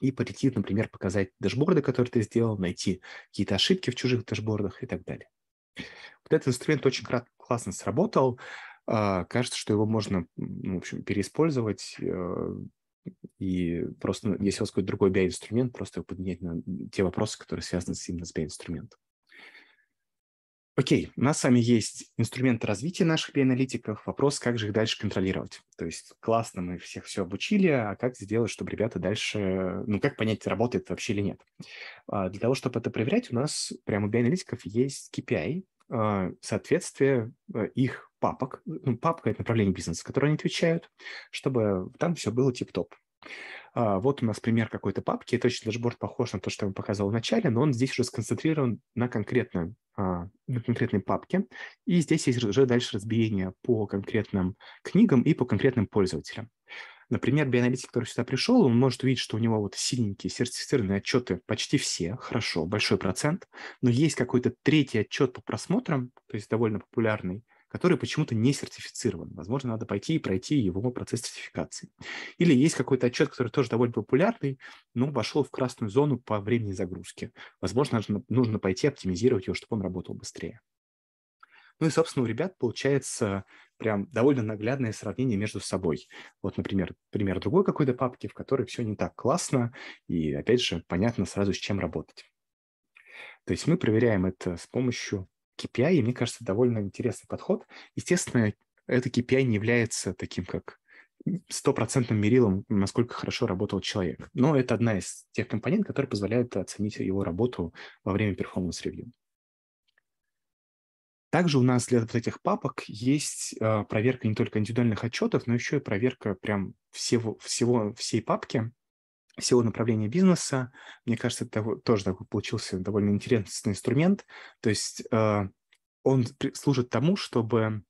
и полетит, например, показать дашборды, которые ты сделал, найти какие-то ошибки в чужих дашбордах и так далее. Вот этот инструмент очень крат, классно сработал, а, кажется, что его можно, в общем, переиспользовать, э, и просто, ну, если у вас какой-то другой BI-инструмент, просто его поднять на те вопросы, которые связаны именно с BI-инструментом. Окей, у нас с вами есть инструменты развития наших BI-аналитиков. Вопрос, как же их дальше контролировать. То есть классно мы всех все обучили, а как сделать, чтобы ребята дальше... Ну, как понять, работает вообще или нет. А, для того, чтобы это проверять, у нас прямо у BI-аналитиков есть KPI, Э, соответствие э, их папок, ну, папка – это направление бизнеса, которое они отвечают, чтобы там все было тип-топ. А, вот у нас пример какой-то папки. это очень дашборд похож на то, что я вам показал в начале, но он здесь уже сконцентрирован на, конкретном, а, на конкретной папке. И здесь есть уже дальше разбиение по конкретным книгам и по конкретным пользователям. Например, биоаналитик, который сюда пришел, он может увидеть, что у него вот синенькие сертифицированные отчеты почти все, хорошо, большой процент, но есть какой-то третий отчет по просмотрам, то есть довольно популярный, который почему-то не сертифицирован. Возможно, надо пойти и пройти его процесс сертификации. Или есть какой-то отчет, который тоже довольно популярный, но вошел в красную зону по времени загрузки. Возможно, нужно пойти оптимизировать его, чтобы он работал быстрее. Ну и, собственно, у ребят получается прям довольно наглядное сравнение между собой. Вот, например, пример другой какой-то папки, в которой все не так классно, и, опять же, понятно сразу, с чем работать. То есть мы проверяем это с помощью KPI, и мне кажется, довольно интересный подход. Естественно, это KPI не является таким, как стопроцентным мерилом, насколько хорошо работал человек. Но это одна из тех компонентов которые позволяют оценить его работу во время перформанс-ревью. Также у нас для вот этих папок есть а, проверка не только индивидуальных отчетов, но еще и проверка прям всего, всего всей папки, всего направления бизнеса. Мне кажется, это тоже такой получился довольно интересный инструмент. То есть а, он служит тому, чтобы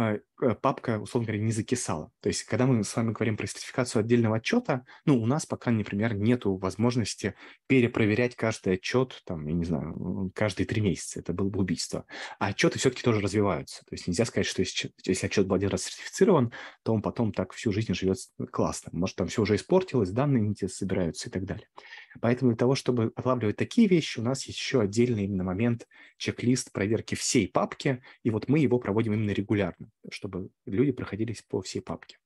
а, папка, условно говоря, не закисала. То есть, когда мы с вами говорим про сертификацию отдельного отчета, ну, у нас пока, например, нет возможности перепроверять каждый отчет, там, я не знаю, каждые три месяца. Это было бы убийство. А отчеты все-таки тоже развиваются. То есть, нельзя сказать, что если, если отчет был один раз сертифицирован, то он потом так всю жизнь живет классно. Может, там все уже испортилось, данные не те собираются и так далее. Поэтому для того, чтобы отлавливать такие вещи, у нас есть еще отдельный именно момент чек-лист проверки всей папки, и вот мы его проводим именно регулярно, чтобы люди проходились по всей папке.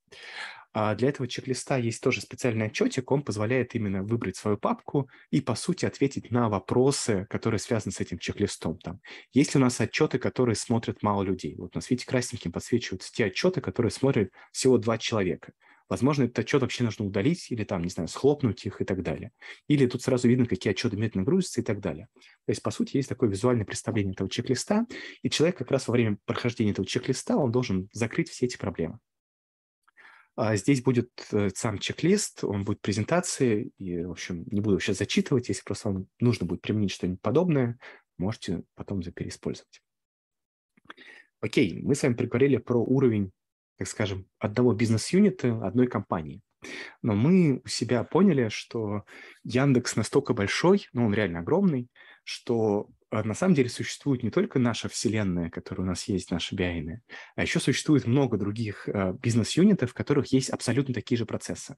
А для этого чек-листа есть тоже специальный отчетик, он позволяет именно выбрать свою папку и, по сути, ответить на вопросы, которые связаны с этим чек-листом. Там, есть ли у нас отчеты, которые смотрят мало людей? Вот у нас, видите, красненьким подсвечиваются те отчеты, которые смотрят всего два человека. Возможно, этот отчет вообще нужно удалить или там, не знаю, схлопнуть их и так далее. Или тут сразу видно, какие отчеты медленно грузятся и так далее. То есть, по сути, есть такое визуальное представление этого чек-листа, и человек как раз во время прохождения этого чек-листа, он должен закрыть все эти проблемы. А здесь будет э, сам чек-лист, он будет презентации, и, в общем, не буду сейчас зачитывать, если просто вам нужно будет применить что-нибудь подобное, можете потом переиспользовать. Окей, мы с вами проговорили про уровень так скажем, одного бизнес-юнита, одной компании. Но мы у себя поняли, что Яндекс настолько большой, ну, он реально огромный, что э, на самом деле существует не только наша вселенная, которая у нас есть, наши биайная, а еще существует много других э, бизнес-юнитов, в которых есть абсолютно такие же процессы.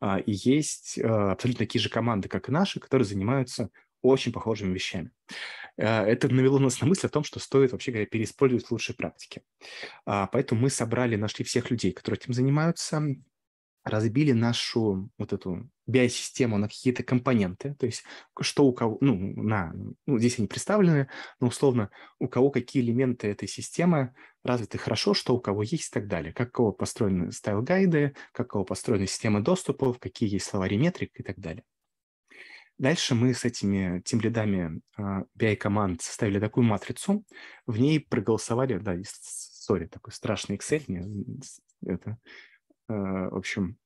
А, и есть э, абсолютно такие же команды, как и наши, которые занимаются очень похожими вещами. Э, это навело нас на мысль о том, что стоит, вообще говоря, переиспользовать лучшие практики. А, поэтому мы собрали, нашли всех людей, которые этим занимаются, разбили нашу вот эту биосистему на какие-то компоненты, то есть что у кого, ну, на, ну, здесь они представлены, но условно у кого какие элементы этой системы развиты хорошо, что у кого есть и так далее, как у кого построены стайл-гайды, как у кого построена система доступов, какие есть словари метрик и так далее. Дальше мы с этими тимлидами BI-команд а, составили такую матрицу, в ней проголосовали, да, сори, такой страшный Excel, не, это, а, в общем,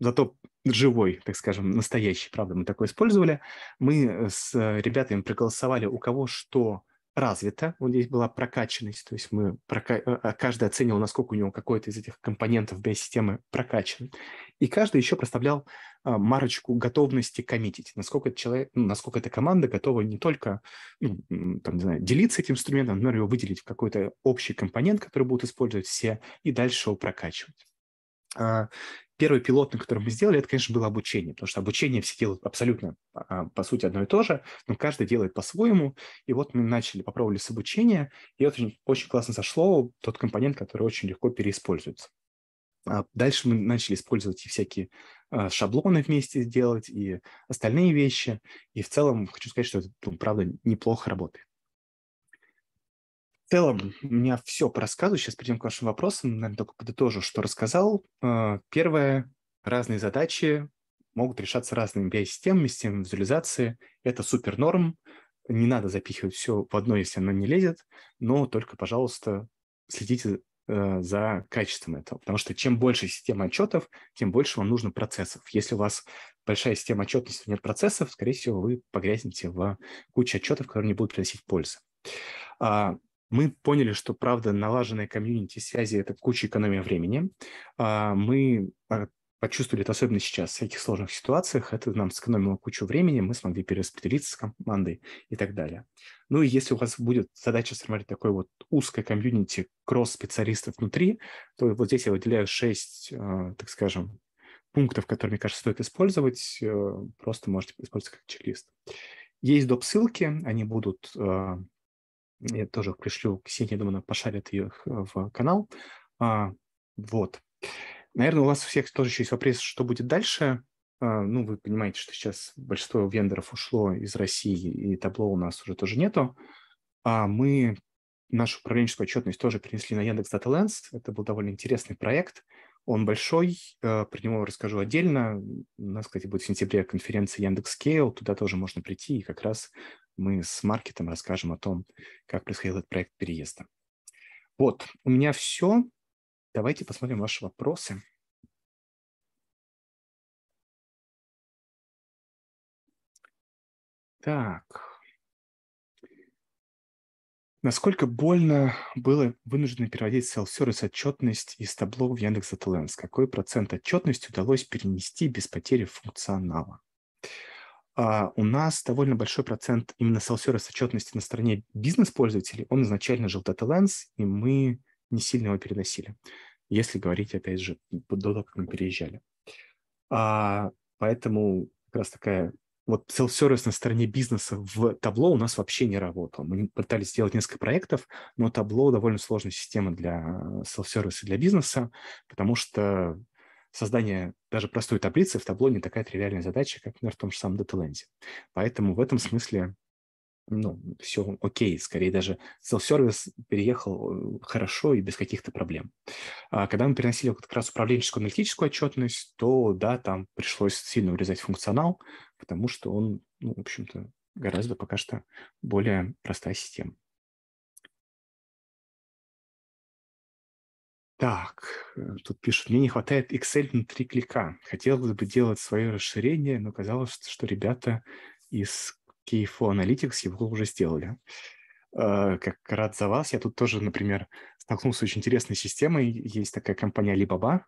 зато живой, так скажем, настоящий, правда, мы такой использовали. Мы с э, ребятами проголосовали, у кого что развито. Вот здесь была прокачанность, то есть мы прока... А, каждый оценил, насколько у него какой-то из этих компонентов системы прокачан. И каждый еще проставлял а, марочку готовности коммитить, насколько этот человек, ну, насколько эта команда готова не только ну, там, не знаю, делиться этим инструментом, но и его выделить в какой-то общий компонент, который будут использовать все, и дальше его прокачивать. А, первый пилот, на котором мы сделали, это, конечно, было обучение, потому что обучение все делают абсолютно, а, по сути, одно и то же, но каждый делает по-своему. И вот мы начали, попробовали с обучения, и это очень, очень классно зашло тот компонент, который очень легко переиспользуется. А дальше мы начали использовать и всякие а, шаблоны вместе делать, и остальные вещи. И в целом хочу сказать, что это, ну, правда, неплохо работает. В целом, у меня все по рассказу. Сейчас перейдем к вашим вопросам. Наверное, только подытожу, что рассказал. А, первое. Разные задачи могут решаться разными биосистемами, системами системами визуализации. Это супер норм. Не надо запихивать все в одно, если оно не лезет. Но только, пожалуйста, следите Э, за качеством этого. Потому что чем больше система отчетов, тем больше вам нужно процессов. Если у вас большая система отчетности, нет процессов, скорее всего, вы погрязнете в куче отчетов, которые не будут приносить пользы. А, мы поняли, что, правда, налаженная комьюнити связи – это куча экономия времени. А, мы а, почувствовали это особенно сейчас, в всяких сложных ситуациях. Это нам сэкономило кучу времени, мы смогли перераспределиться с командой и так далее. Ну и если у вас будет задача сформировать такой вот узкое комьюнити кросс-специалистов внутри, то вот здесь я выделяю шесть, э, так скажем, пунктов, которые, мне кажется, стоит использовать. Э, просто можете использовать как чек-лист. Есть доп. ссылки, они будут... Э, я тоже пришлю Ксении, думаю, она пошарит их в канал. А, вот, Наверное, у вас у всех тоже еще есть вопрос, что будет дальше. А, ну, вы понимаете, что сейчас большинство вендоров ушло из России, и табло у нас уже тоже нету. А мы нашу управленческую отчетность тоже принесли на Яндекс Data Это был довольно интересный проект. Он большой, а, про него расскажу отдельно. У нас, кстати, будет в сентябре конференция Яндекс Scale, туда тоже можно прийти, и как раз мы с маркетом расскажем о том, как происходил этот проект переезда. Вот, у меня все. Давайте посмотрим ваши вопросы. Так. Насколько больно было вынуждено переводить селф-сервис отчетность из табло в Яндекс Talents? Какой процент отчетности удалось перенести без потери функционала? Uh, у нас довольно большой процент именно селф-сервис отчетности на стороне бизнес-пользователей. Он изначально жил в DataLens, и мы не сильно его переносили если говорить, опять же, до того, как мы переезжали. А, поэтому как раз такая вот селф-сервис на стороне бизнеса в табло у нас вообще не работал. Мы пытались сделать несколько проектов, но табло довольно сложная система для селф-сервиса для бизнеса, потому что создание даже простой таблицы в табло не такая тривиальная задача, как, например, в том же самом DataLens. Поэтому в этом смысле ну, все окей, скорее даже self-сервис переехал э, хорошо и без каких-то проблем. А когда мы переносили как раз управленческую аналитическую отчетность, то, да, там пришлось сильно урезать функционал, потому что он, ну, в общем-то, гораздо пока что более простая система. Так, э, тут пишут, мне не хватает Excel на три клика. Хотелось бы делать свое расширение, но казалось, что ребята из KFO Analytics его уже сделали. Э, как рад за вас, я тут тоже, например, столкнулся с очень интересной системой. Есть такая компания Alibaba,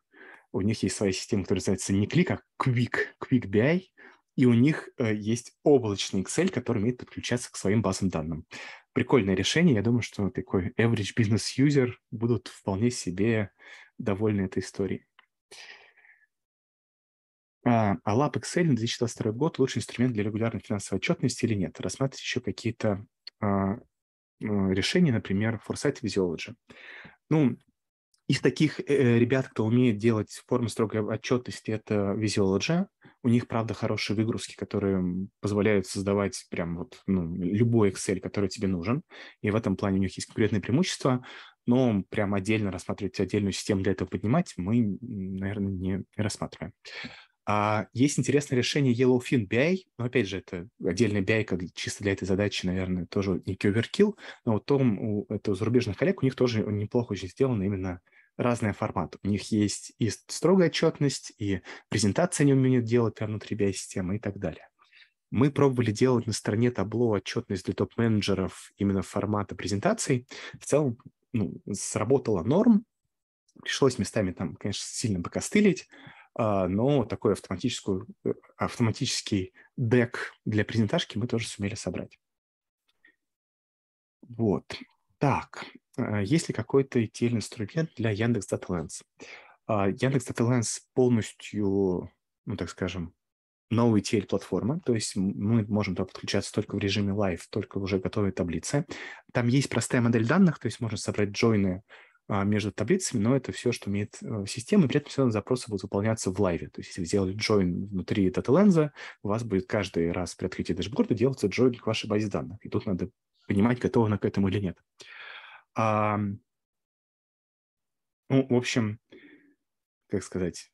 у них есть своя система, которая называется не Click, а Quick, Quick BI, и у них э, есть облачный Excel, который умеет подключаться к своим базам данным. Прикольное решение, я думаю, что такой average business user будут вполне себе довольны этой историей. А АЛАП Excel на 2022 год лучший инструмент для регулярной финансовой отчетности или нет? Рассматривать еще какие-то а, а, решения, например, Foresight Physiology. Ну, из таких э, ребят, кто умеет делать формы строгой отчетности, это Visiology. У них, правда, хорошие выгрузки, которые позволяют создавать прям вот ну, любой Excel, который тебе нужен. И в этом плане у них есть конкретные преимущества. Но прям отдельно рассматривать отдельную систему для этого поднимать мы, наверное, не рассматриваем. А есть интересное решение Yellowfin BI. Но опять же, это отдельный BI, как чисто для этой задачи, наверное, тоже некий оверкил. Но вот Том, у, это у зарубежных коллег, у них тоже неплохо очень сделано именно разный формат. У них есть и строгая отчетность, и презентация они умеют делать прямо внутри BI-системы и так далее. Мы пробовали делать на стороне табло отчетность для топ-менеджеров именно формата презентаций. В целом ну, сработала норм, пришлось местами там, конечно, сильно покостылить, а, но такой автоматическую, э, автоматический дек для презентажки мы тоже сумели собрать. Вот. Так, а, есть ли какой-то ETL-инструмент для Яндекс DataLens? А, Яндекс DataLens полностью, ну так скажем, новый ETL-платформа, то есть мы можем туда подключаться только в режиме live, только уже готовой таблице. Там есть простая модель данных, то есть можно собрать джойны а, между таблицами, но это все, что имеет э, система, и при этом все равно запросы будут выполняться в лайве. То есть, если вы сделали join внутри DataLens, у вас будет каждый раз при открытии дашборда делаться join к вашей базе данных. И тут надо понимать, готова она к этому или нет. А, ну, в общем, как сказать,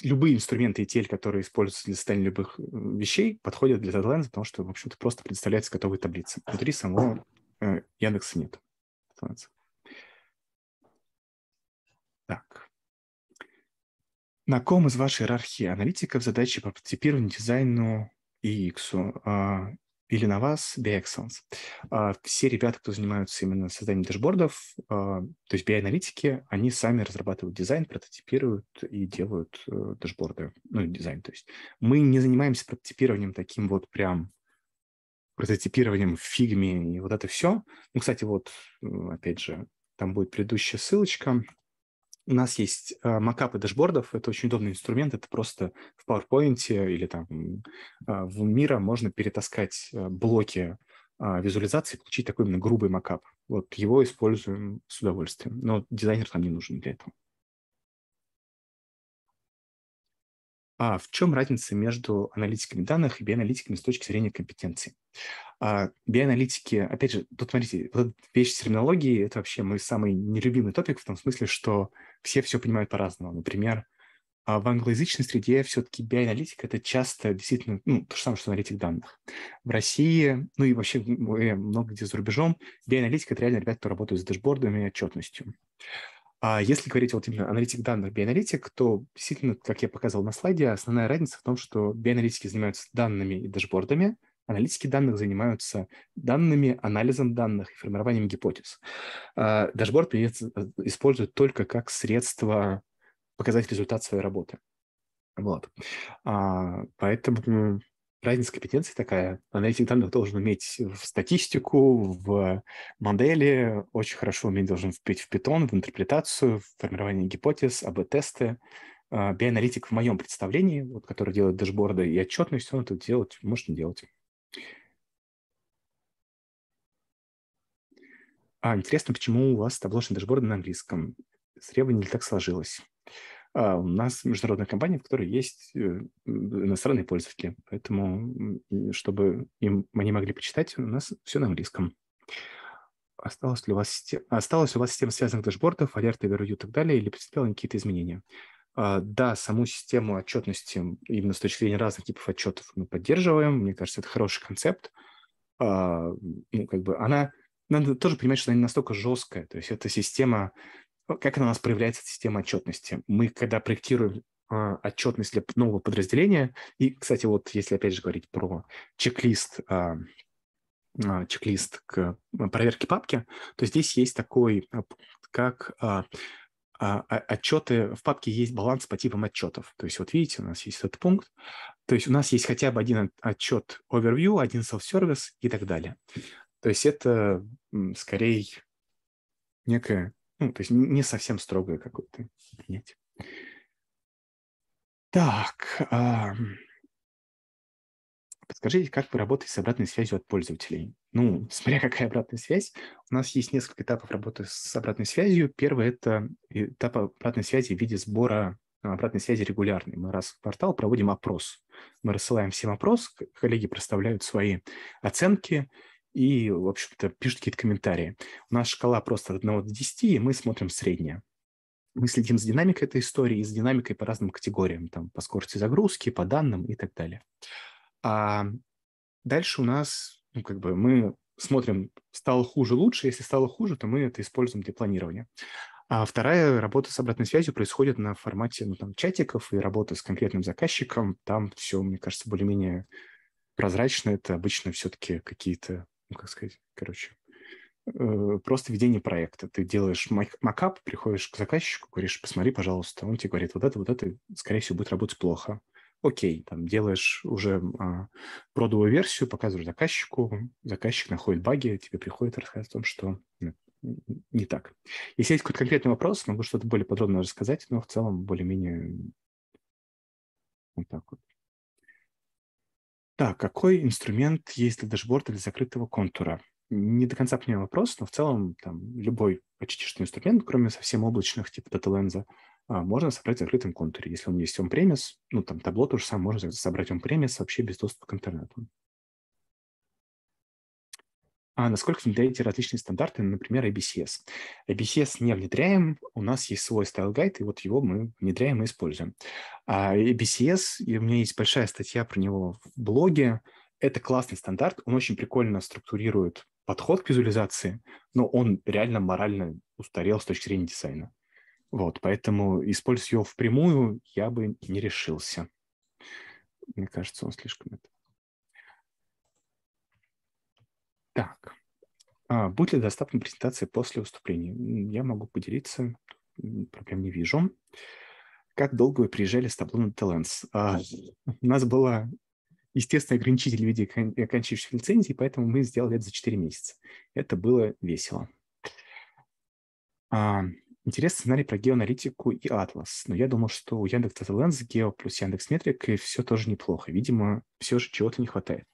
любые инструменты ETL, которые используются для состояния любых вещей, подходят для DataLens, потому что, в общем-то, просто предоставляется готовые таблицы. Внутри самого э, Яндекса нет. Так. На ком из вашей иерархии аналитиков задачи по прототипированию, дизайну и UX? А, или на вас BI Excellence? А, все ребята, кто занимаются именно созданием дашбордов, а, то есть BI-аналитики, они сами разрабатывают дизайн, прототипируют и делают э, дашборды, ну, дизайн. То есть мы не занимаемся прототипированием таким вот прям прототипированием в фигме и вот это все. Ну, кстати, вот, опять же, там будет предыдущая ссылочка – у нас есть а, макапы дашбордов, это очень удобный инструмент, это просто в PowerPoint или там а, в Мира можно перетаскать а, блоки визуализации, получить такой именно грубый макап. Вот его используем с удовольствием, но дизайнер там не нужен для этого. А в чем разница между аналитиками данных и биоаналитиками с точки зрения компетенции? А биоаналитики, опять же, тут смотрите, вот вещь терминологии – это вообще мой самый нелюбимый топик в том смысле, что все все понимают по-разному. Например, а в англоязычной среде все-таки биоаналитик – это часто действительно ну, то же самое, что аналитик данных. В России, ну и вообще э, много где за рубежом, биоаналитик – это реально ребята, кто работают с дэшбордами и отчетностью. А если говорить вот именно аналитик данных, бианалитик, то действительно, как я показал на слайде, основная разница в том, что бианалитики занимаются данными и дашбордами, аналитики данных занимаются данными, анализом данных и формированием гипотез. А дашборд э, используют только как средство показать результат своей работы. Вот. А, поэтому разница компетенций такая. Аналитик данных должен уметь в статистику, в модели, очень хорошо уметь должен впить в питон, в интерпретацию, в формирование гипотез, АБ-тесты. А, биоаналитик в моем представлении, вот, который делает дашборды и отчетность, он это делать может не делать. А, интересно, почему у вас таблошные дашборды на английском? С не так сложилось. А, у нас международная компания, в которой есть э, иностранные пользователи. Поэтому, чтобы им, они могли почитать, у нас все на английском. Осталось ли у вас, систем... Осталось у вас система связанных дашбордов, алерты, верю и так далее, или претерпела какие-то изменения? А, да, саму систему отчетности, именно с точки зрения разных типов отчетов, мы поддерживаем. Мне кажется, это хороший концепт. А, ну, как бы она... Надо тоже понимать, что она не настолько жесткая. То есть это система, как она у нас проявляется система отчетности. Мы, когда проектируем а, отчетность для нового подразделения, и, кстати, вот если опять же говорить про чек-лист, а, а, чек-лист к проверке папки, то здесь есть такой, а, как а, а, отчеты, в папке есть баланс по типам отчетов. То есть вот видите, у нас есть этот пункт. То есть у нас есть хотя бы один отчет overview, один self-service и так далее. То есть это скорее некая ну, то есть не совсем строгое какое-то понятие. Так, подскажите, как вы работаете с обратной связью от пользователей? Ну, смотря какая обратная связь. У нас есть несколько этапов работы с обратной связью. Первый – это этап обратной связи в виде сбора ну, обратной связи регулярной. Мы раз в квартал проводим опрос. Мы рассылаем всем опрос, коллеги проставляют свои оценки, и, в общем-то, пишут какие-то комментарии. У нас шкала просто от 1 до 10, и мы смотрим среднее. Мы следим за динамикой этой истории и за динамикой по разным категориям, там, по скорости загрузки, по данным и так далее. А дальше у нас, ну, как бы мы смотрим, стало хуже, лучше. Если стало хуже, то мы это используем для планирования. А вторая работа с обратной связью происходит на формате ну, там, чатиков и работы с конкретным заказчиком. Там все, мне кажется, более-менее прозрачно. Это обычно все-таки какие-то ну как сказать, короче, э, просто ведение проекта. Ты делаешь макап, приходишь к заказчику, говоришь, посмотри, пожалуйста. Он тебе говорит, вот это, вот это, скорее всего, будет работать плохо. Окей, там делаешь уже а, продовую версию, показываешь заказчику, заказчик находит баги, тебе приходит рассказать о том, что ну, не так. Если есть какой-то конкретный вопрос, могу что-то более подробно рассказать, но в целом более-менее вот так вот. Так, какой инструмент есть для дашборда или закрытого контура? Не до конца понимаю вопрос, но в целом там любой почти что инструмент, кроме совсем облачных, типа DataLens, а, можно собрать в закрытом контуре. Если он есть он премис, ну там табло тоже самое, можно собрать он премис вообще без доступа к интернету а насколько внедряете различные стандарты, например, ABCS. ABCS не внедряем, у нас есть свой стайл-гайд, и вот его мы внедряем и используем. А ABCS, и у меня есть большая статья про него в блоге, это классный стандарт, он очень прикольно структурирует подход к визуализации, но он реально морально устарел с точки зрения дизайна. Вот, поэтому использовать его впрямую я бы не решился. Мне кажется, он слишком это Так, а, будет ли доступна презентация после выступления? Я могу поделиться, проблем не вижу. Как долго вы приезжали с табло на Talents? А, у нас была естественно, ограничитель в виде оканчивающих лицензий, поэтому мы сделали это за 4 месяца. Это было весело. А, Интересный сценарий про геоаналитику и атлас. Но я думал, что у Яндекс Лэнс, Гео плюс Яндекс Метрик и все тоже неплохо. Видимо, все же чего-то не хватает.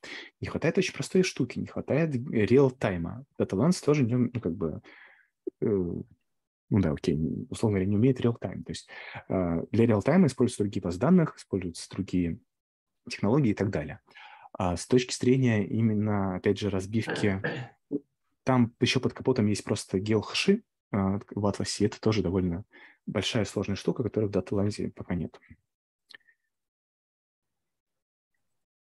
Не хватает очень простой штуки, не хватает реал-тайма. Даталанс тоже не, ну, как бы, э, ну да, окей, условно говоря, не умеет реал-тайм. То есть э, для реал-тайма используются другие базы данных, используются другие технологии и так далее. А с точки зрения именно, опять же, разбивки, там еще под капотом есть просто геохши, а, в атласе. Это тоже довольно большая сложная штука, которой в DataLens пока нет.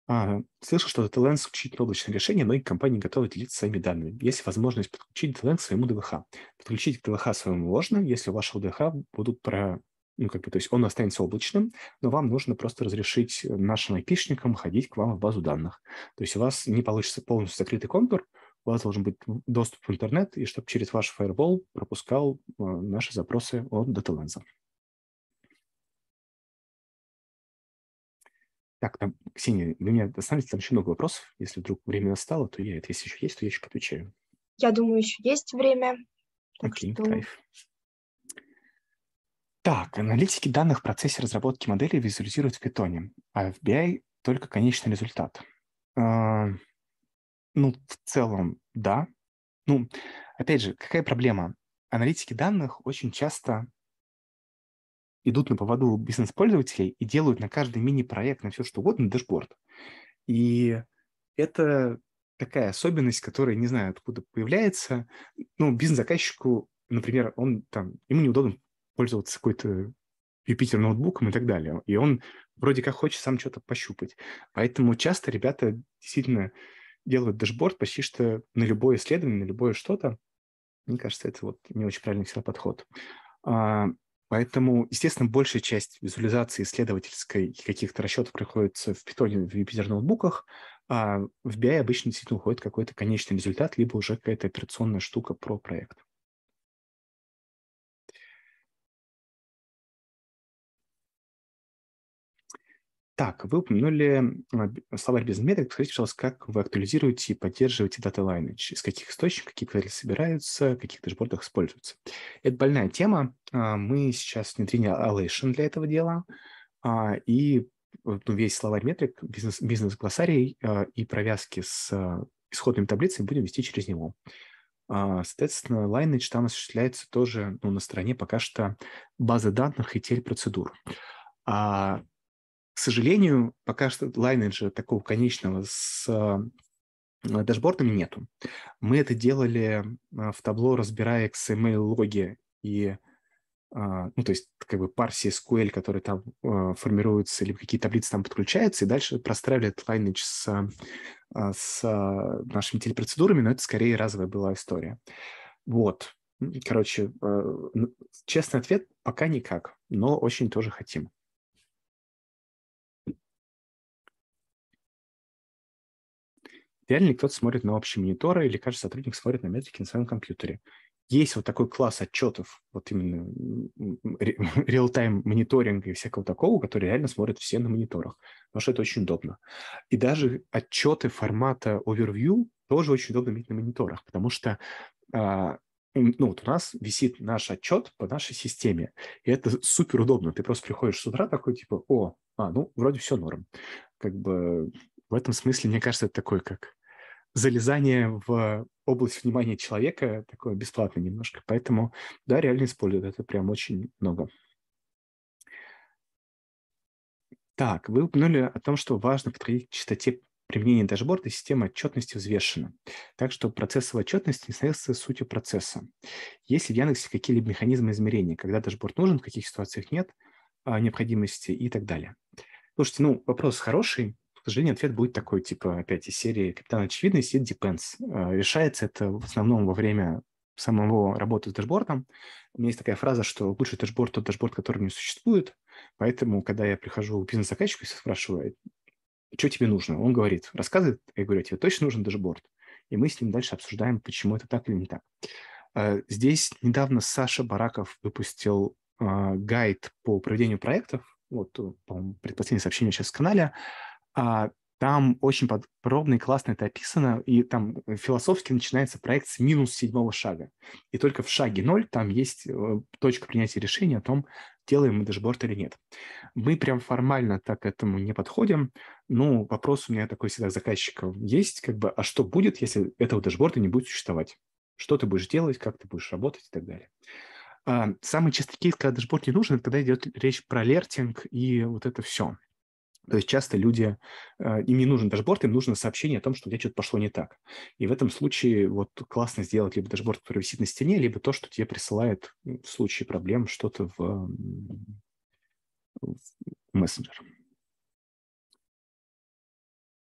А, слышал, что DataLens исключительно облачное решение, многие компании готовы делиться своими данными. Есть возможность подключить DataLens к своему ДВХ. Подключить к ДВХ своему можно, если у вашего ДВХ будут про ну, как бы, то есть он останется облачным, но вам нужно просто разрешить э, нашим айпишникам ходить к вам в базу данных. То есть у вас не получится полностью закрытый контур, у вас должен быть доступ в интернет, и чтобы через ваш firewall пропускал э, наши запросы от DataLens. Так, там, Ксения, вы меня остановите, там еще много вопросов. Если вдруг время настало, то я, это если еще есть, то я еще отвечаю. Я думаю, еще есть время. Так Окей, что... кайф. Так, аналитики данных в процессе разработки модели визуализируют в питоне, а в BI только конечный результат. А, ну, в целом, да. Ну, опять же, какая проблема? Аналитики данных очень часто идут на поводу бизнес-пользователей и делают на каждый мини-проект, на все что угодно, дашборд. И это такая особенность, которая не знаю откуда появляется. Ну, бизнес-заказчику, например, он там, ему неудобно пользоваться какой-то Юпитер ноутбуком и так далее. И он вроде как хочет сам что-то пощупать. Поэтому часто ребята действительно делают дашборд почти что на любое исследование, на любое что-то. Мне кажется, это вот не очень правильный всегда подход. А, поэтому, естественно, большая часть визуализации исследовательской и каких-то расчетов приходится в питоне, в Jupyter ноутбуках, а в BI обычно действительно уходит какой-то конечный результат, либо уже какая-то операционная штука про проект. Так, вы упомянули словарь без метрик. Скажите, пожалуйста, как вы актуализируете и поддерживаете даты lineage? Из каких источников, какие квери собираются, в каких дашбордах используются? Это больная тема. А, мы сейчас внедрили Alation для этого дела. А, и ну, весь словарь метрик, бизнес, бизнес-глоссарий а, и провязки с исходными таблицами будем вести через него. Соответственно, Lineage там осуществляется тоже ну, на стороне пока что базы данных и телепроцедур. процедур. К сожалению, пока что лайнеджа такого конечного с э, дашбордами нету. Мы это делали э, в табло, разбирая XML-логи и э, ну, то есть, как бы парсии SQL, которые там э, формируются, или какие таблицы там подключаются, и дальше простраивает Lineage с, с нашими телепроцедурами, но это скорее разовая была история. Вот. Короче, э, честный ответ пока никак, но очень тоже хотим. реально ли кто-то смотрит на общие мониторы или каждый сотрудник смотрит на метрики на своем компьютере. Есть вот такой класс отчетов, вот именно реал-тайм мониторинга и всякого такого, который реально смотрят все на мониторах, потому что это очень удобно. И даже отчеты формата overview тоже очень удобно иметь на мониторах, потому что а, ну, вот у нас висит наш отчет по нашей системе, и это супер удобно. Ты просто приходишь с утра такой, типа, о, а, ну, вроде все норм. Как бы в этом смысле, мне кажется, это такой, как залезание в область внимания человека такое бесплатно немножко. Поэтому, да, реально используют это прям очень много. Так, вы упомянули о том, что важно подходить к частоте применения дашборда и системы отчетности взвешена, так что процессовая в отчетности не становится сутью процесса. Есть ли в Яндексе какие-либо механизмы измерения, когда дашборд нужен, в каких ситуациях нет а, необходимости и так далее? Слушайте, ну, вопрос хороший к сожалению, ответ будет такой, типа, опять из серии «Капитан очевидность» и «Depends». Э, решается это в основном во время самого работы с дашбордом. У меня есть такая фраза, что лучший дашборд – тот дашборд, который не существует. Поэтому, когда я прихожу к бизнес-заказчику и спрашиваю, что тебе нужно, он говорит, рассказывает, я говорю, «А тебе точно нужен дашборд. И мы с ним дальше обсуждаем, почему это так или не так. Э, здесь недавно Саша Бараков выпустил э, гайд по проведению проектов. Вот, по-моему, предпоследнее сообщение сейчас в канале а, там очень подробно и классно это описано, и там э, философски начинается проект с минус седьмого шага. И только в шаге ноль там есть э, точка принятия решения о том, делаем мы дашборд или нет. Мы прям формально так к этому не подходим. Ну, вопрос у меня такой всегда заказчиков есть, как бы, а что будет, если этого дашборда не будет существовать? Что ты будешь делать, как ты будешь работать и так далее. А, самый частый кейс, когда дашборд не нужен, это когда идет речь про алертинг и вот это все – то есть часто люди, э, им не нужен дашборд, им нужно сообщение о том, что у тебя что-то пошло не так. И в этом случае вот классно сделать либо дашборд, который висит на стене, либо то, что тебе присылает в случае проблем что-то в, в мессенджер.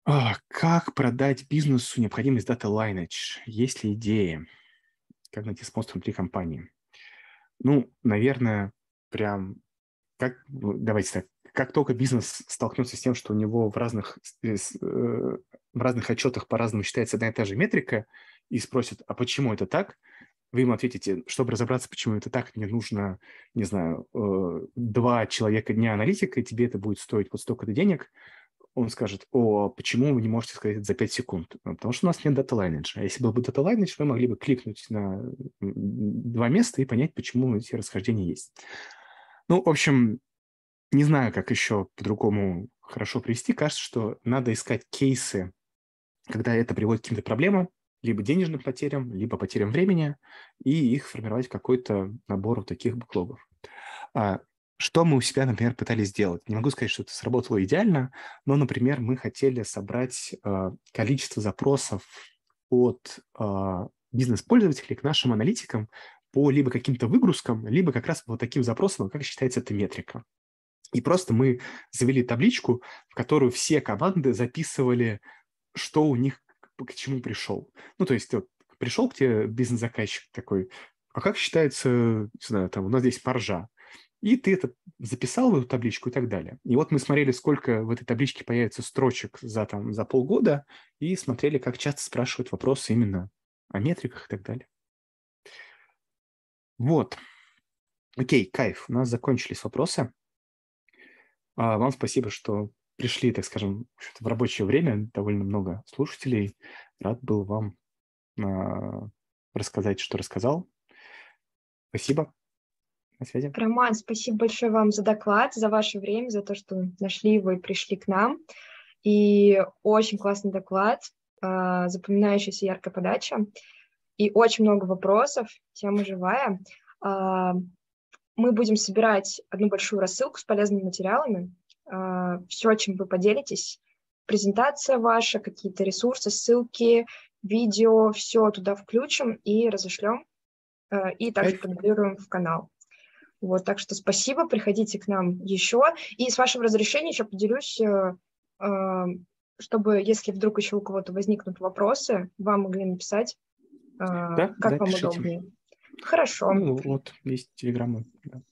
А, как продать бизнесу необходимость Data Lineage? Есть ли идеи? Как найти спонсор внутри компании? Ну, наверное, прям как, ну, давайте так, как только бизнес столкнется с тем, что у него в разных, э, э, в разных отчетах по-разному считается одна и та же метрика, и спросят, а почему это так, вы им ответите, чтобы разобраться, почему это так, мне нужно, не знаю, э, два человека дня аналитика, и тебе это будет стоить вот столько-то денег, он скажет, о, а почему вы не можете сказать это за 5 секунд? Ну, потому что у нас нет дата lineage. А если был бы дата лайнедж, вы могли бы кликнуть на два места и понять, почему эти расхождения есть. Ну, в общем, не знаю, как еще по-другому хорошо привести. Кажется, что надо искать кейсы, когда это приводит к каким-то проблемам, либо денежным потерям, либо потерям времени, и их формировать какой-то набор вот таких бэклогов. А что мы у себя, например, пытались сделать? Не могу сказать, что это сработало идеально, но, например, мы хотели собрать э, количество запросов от а, бизнес-пользователей к нашим аналитикам по либо каким-то выгрузкам, либо как раз по вот таким запросам, как считается эта метрика. И просто мы завели табличку, в которую все команды записывали, что у них к чему пришел. Ну, то есть вот, пришел к тебе бизнес-заказчик такой, а как считается, не знаю, там у нас здесь маржа? И ты это записал в эту табличку и так далее. И вот мы смотрели, сколько в этой табличке появится строчек за, там, за полгода, и смотрели, как часто спрашивают вопросы именно о метриках и так далее. Вот. Окей, кайф, у нас закончились вопросы. А вам спасибо, что пришли, так скажем, в рабочее время. Довольно много слушателей. Рад был вам а, рассказать, что рассказал. Спасибо. На связи. Роман, спасибо большое вам за доклад, за ваше время, за то, что нашли его и пришли к нам. И очень классный доклад, а, запоминающаяся яркая подача. И очень много вопросов, тема живая. А, мы будем собирать одну большую рассылку с полезными материалами. А, все, чем вы поделитесь, презентация ваша, какие-то ресурсы, ссылки, видео, все туда включим и разошлем. А, и также продублируем в канал. Вот, так что спасибо, приходите к нам еще. И с вашего разрешения еще поделюсь, а, чтобы, если вдруг еще у кого-то возникнут вопросы, вам могли написать, да, как да, вам пишите. удобнее. Хорошо. Ну, вот, есть телеграммы. Да.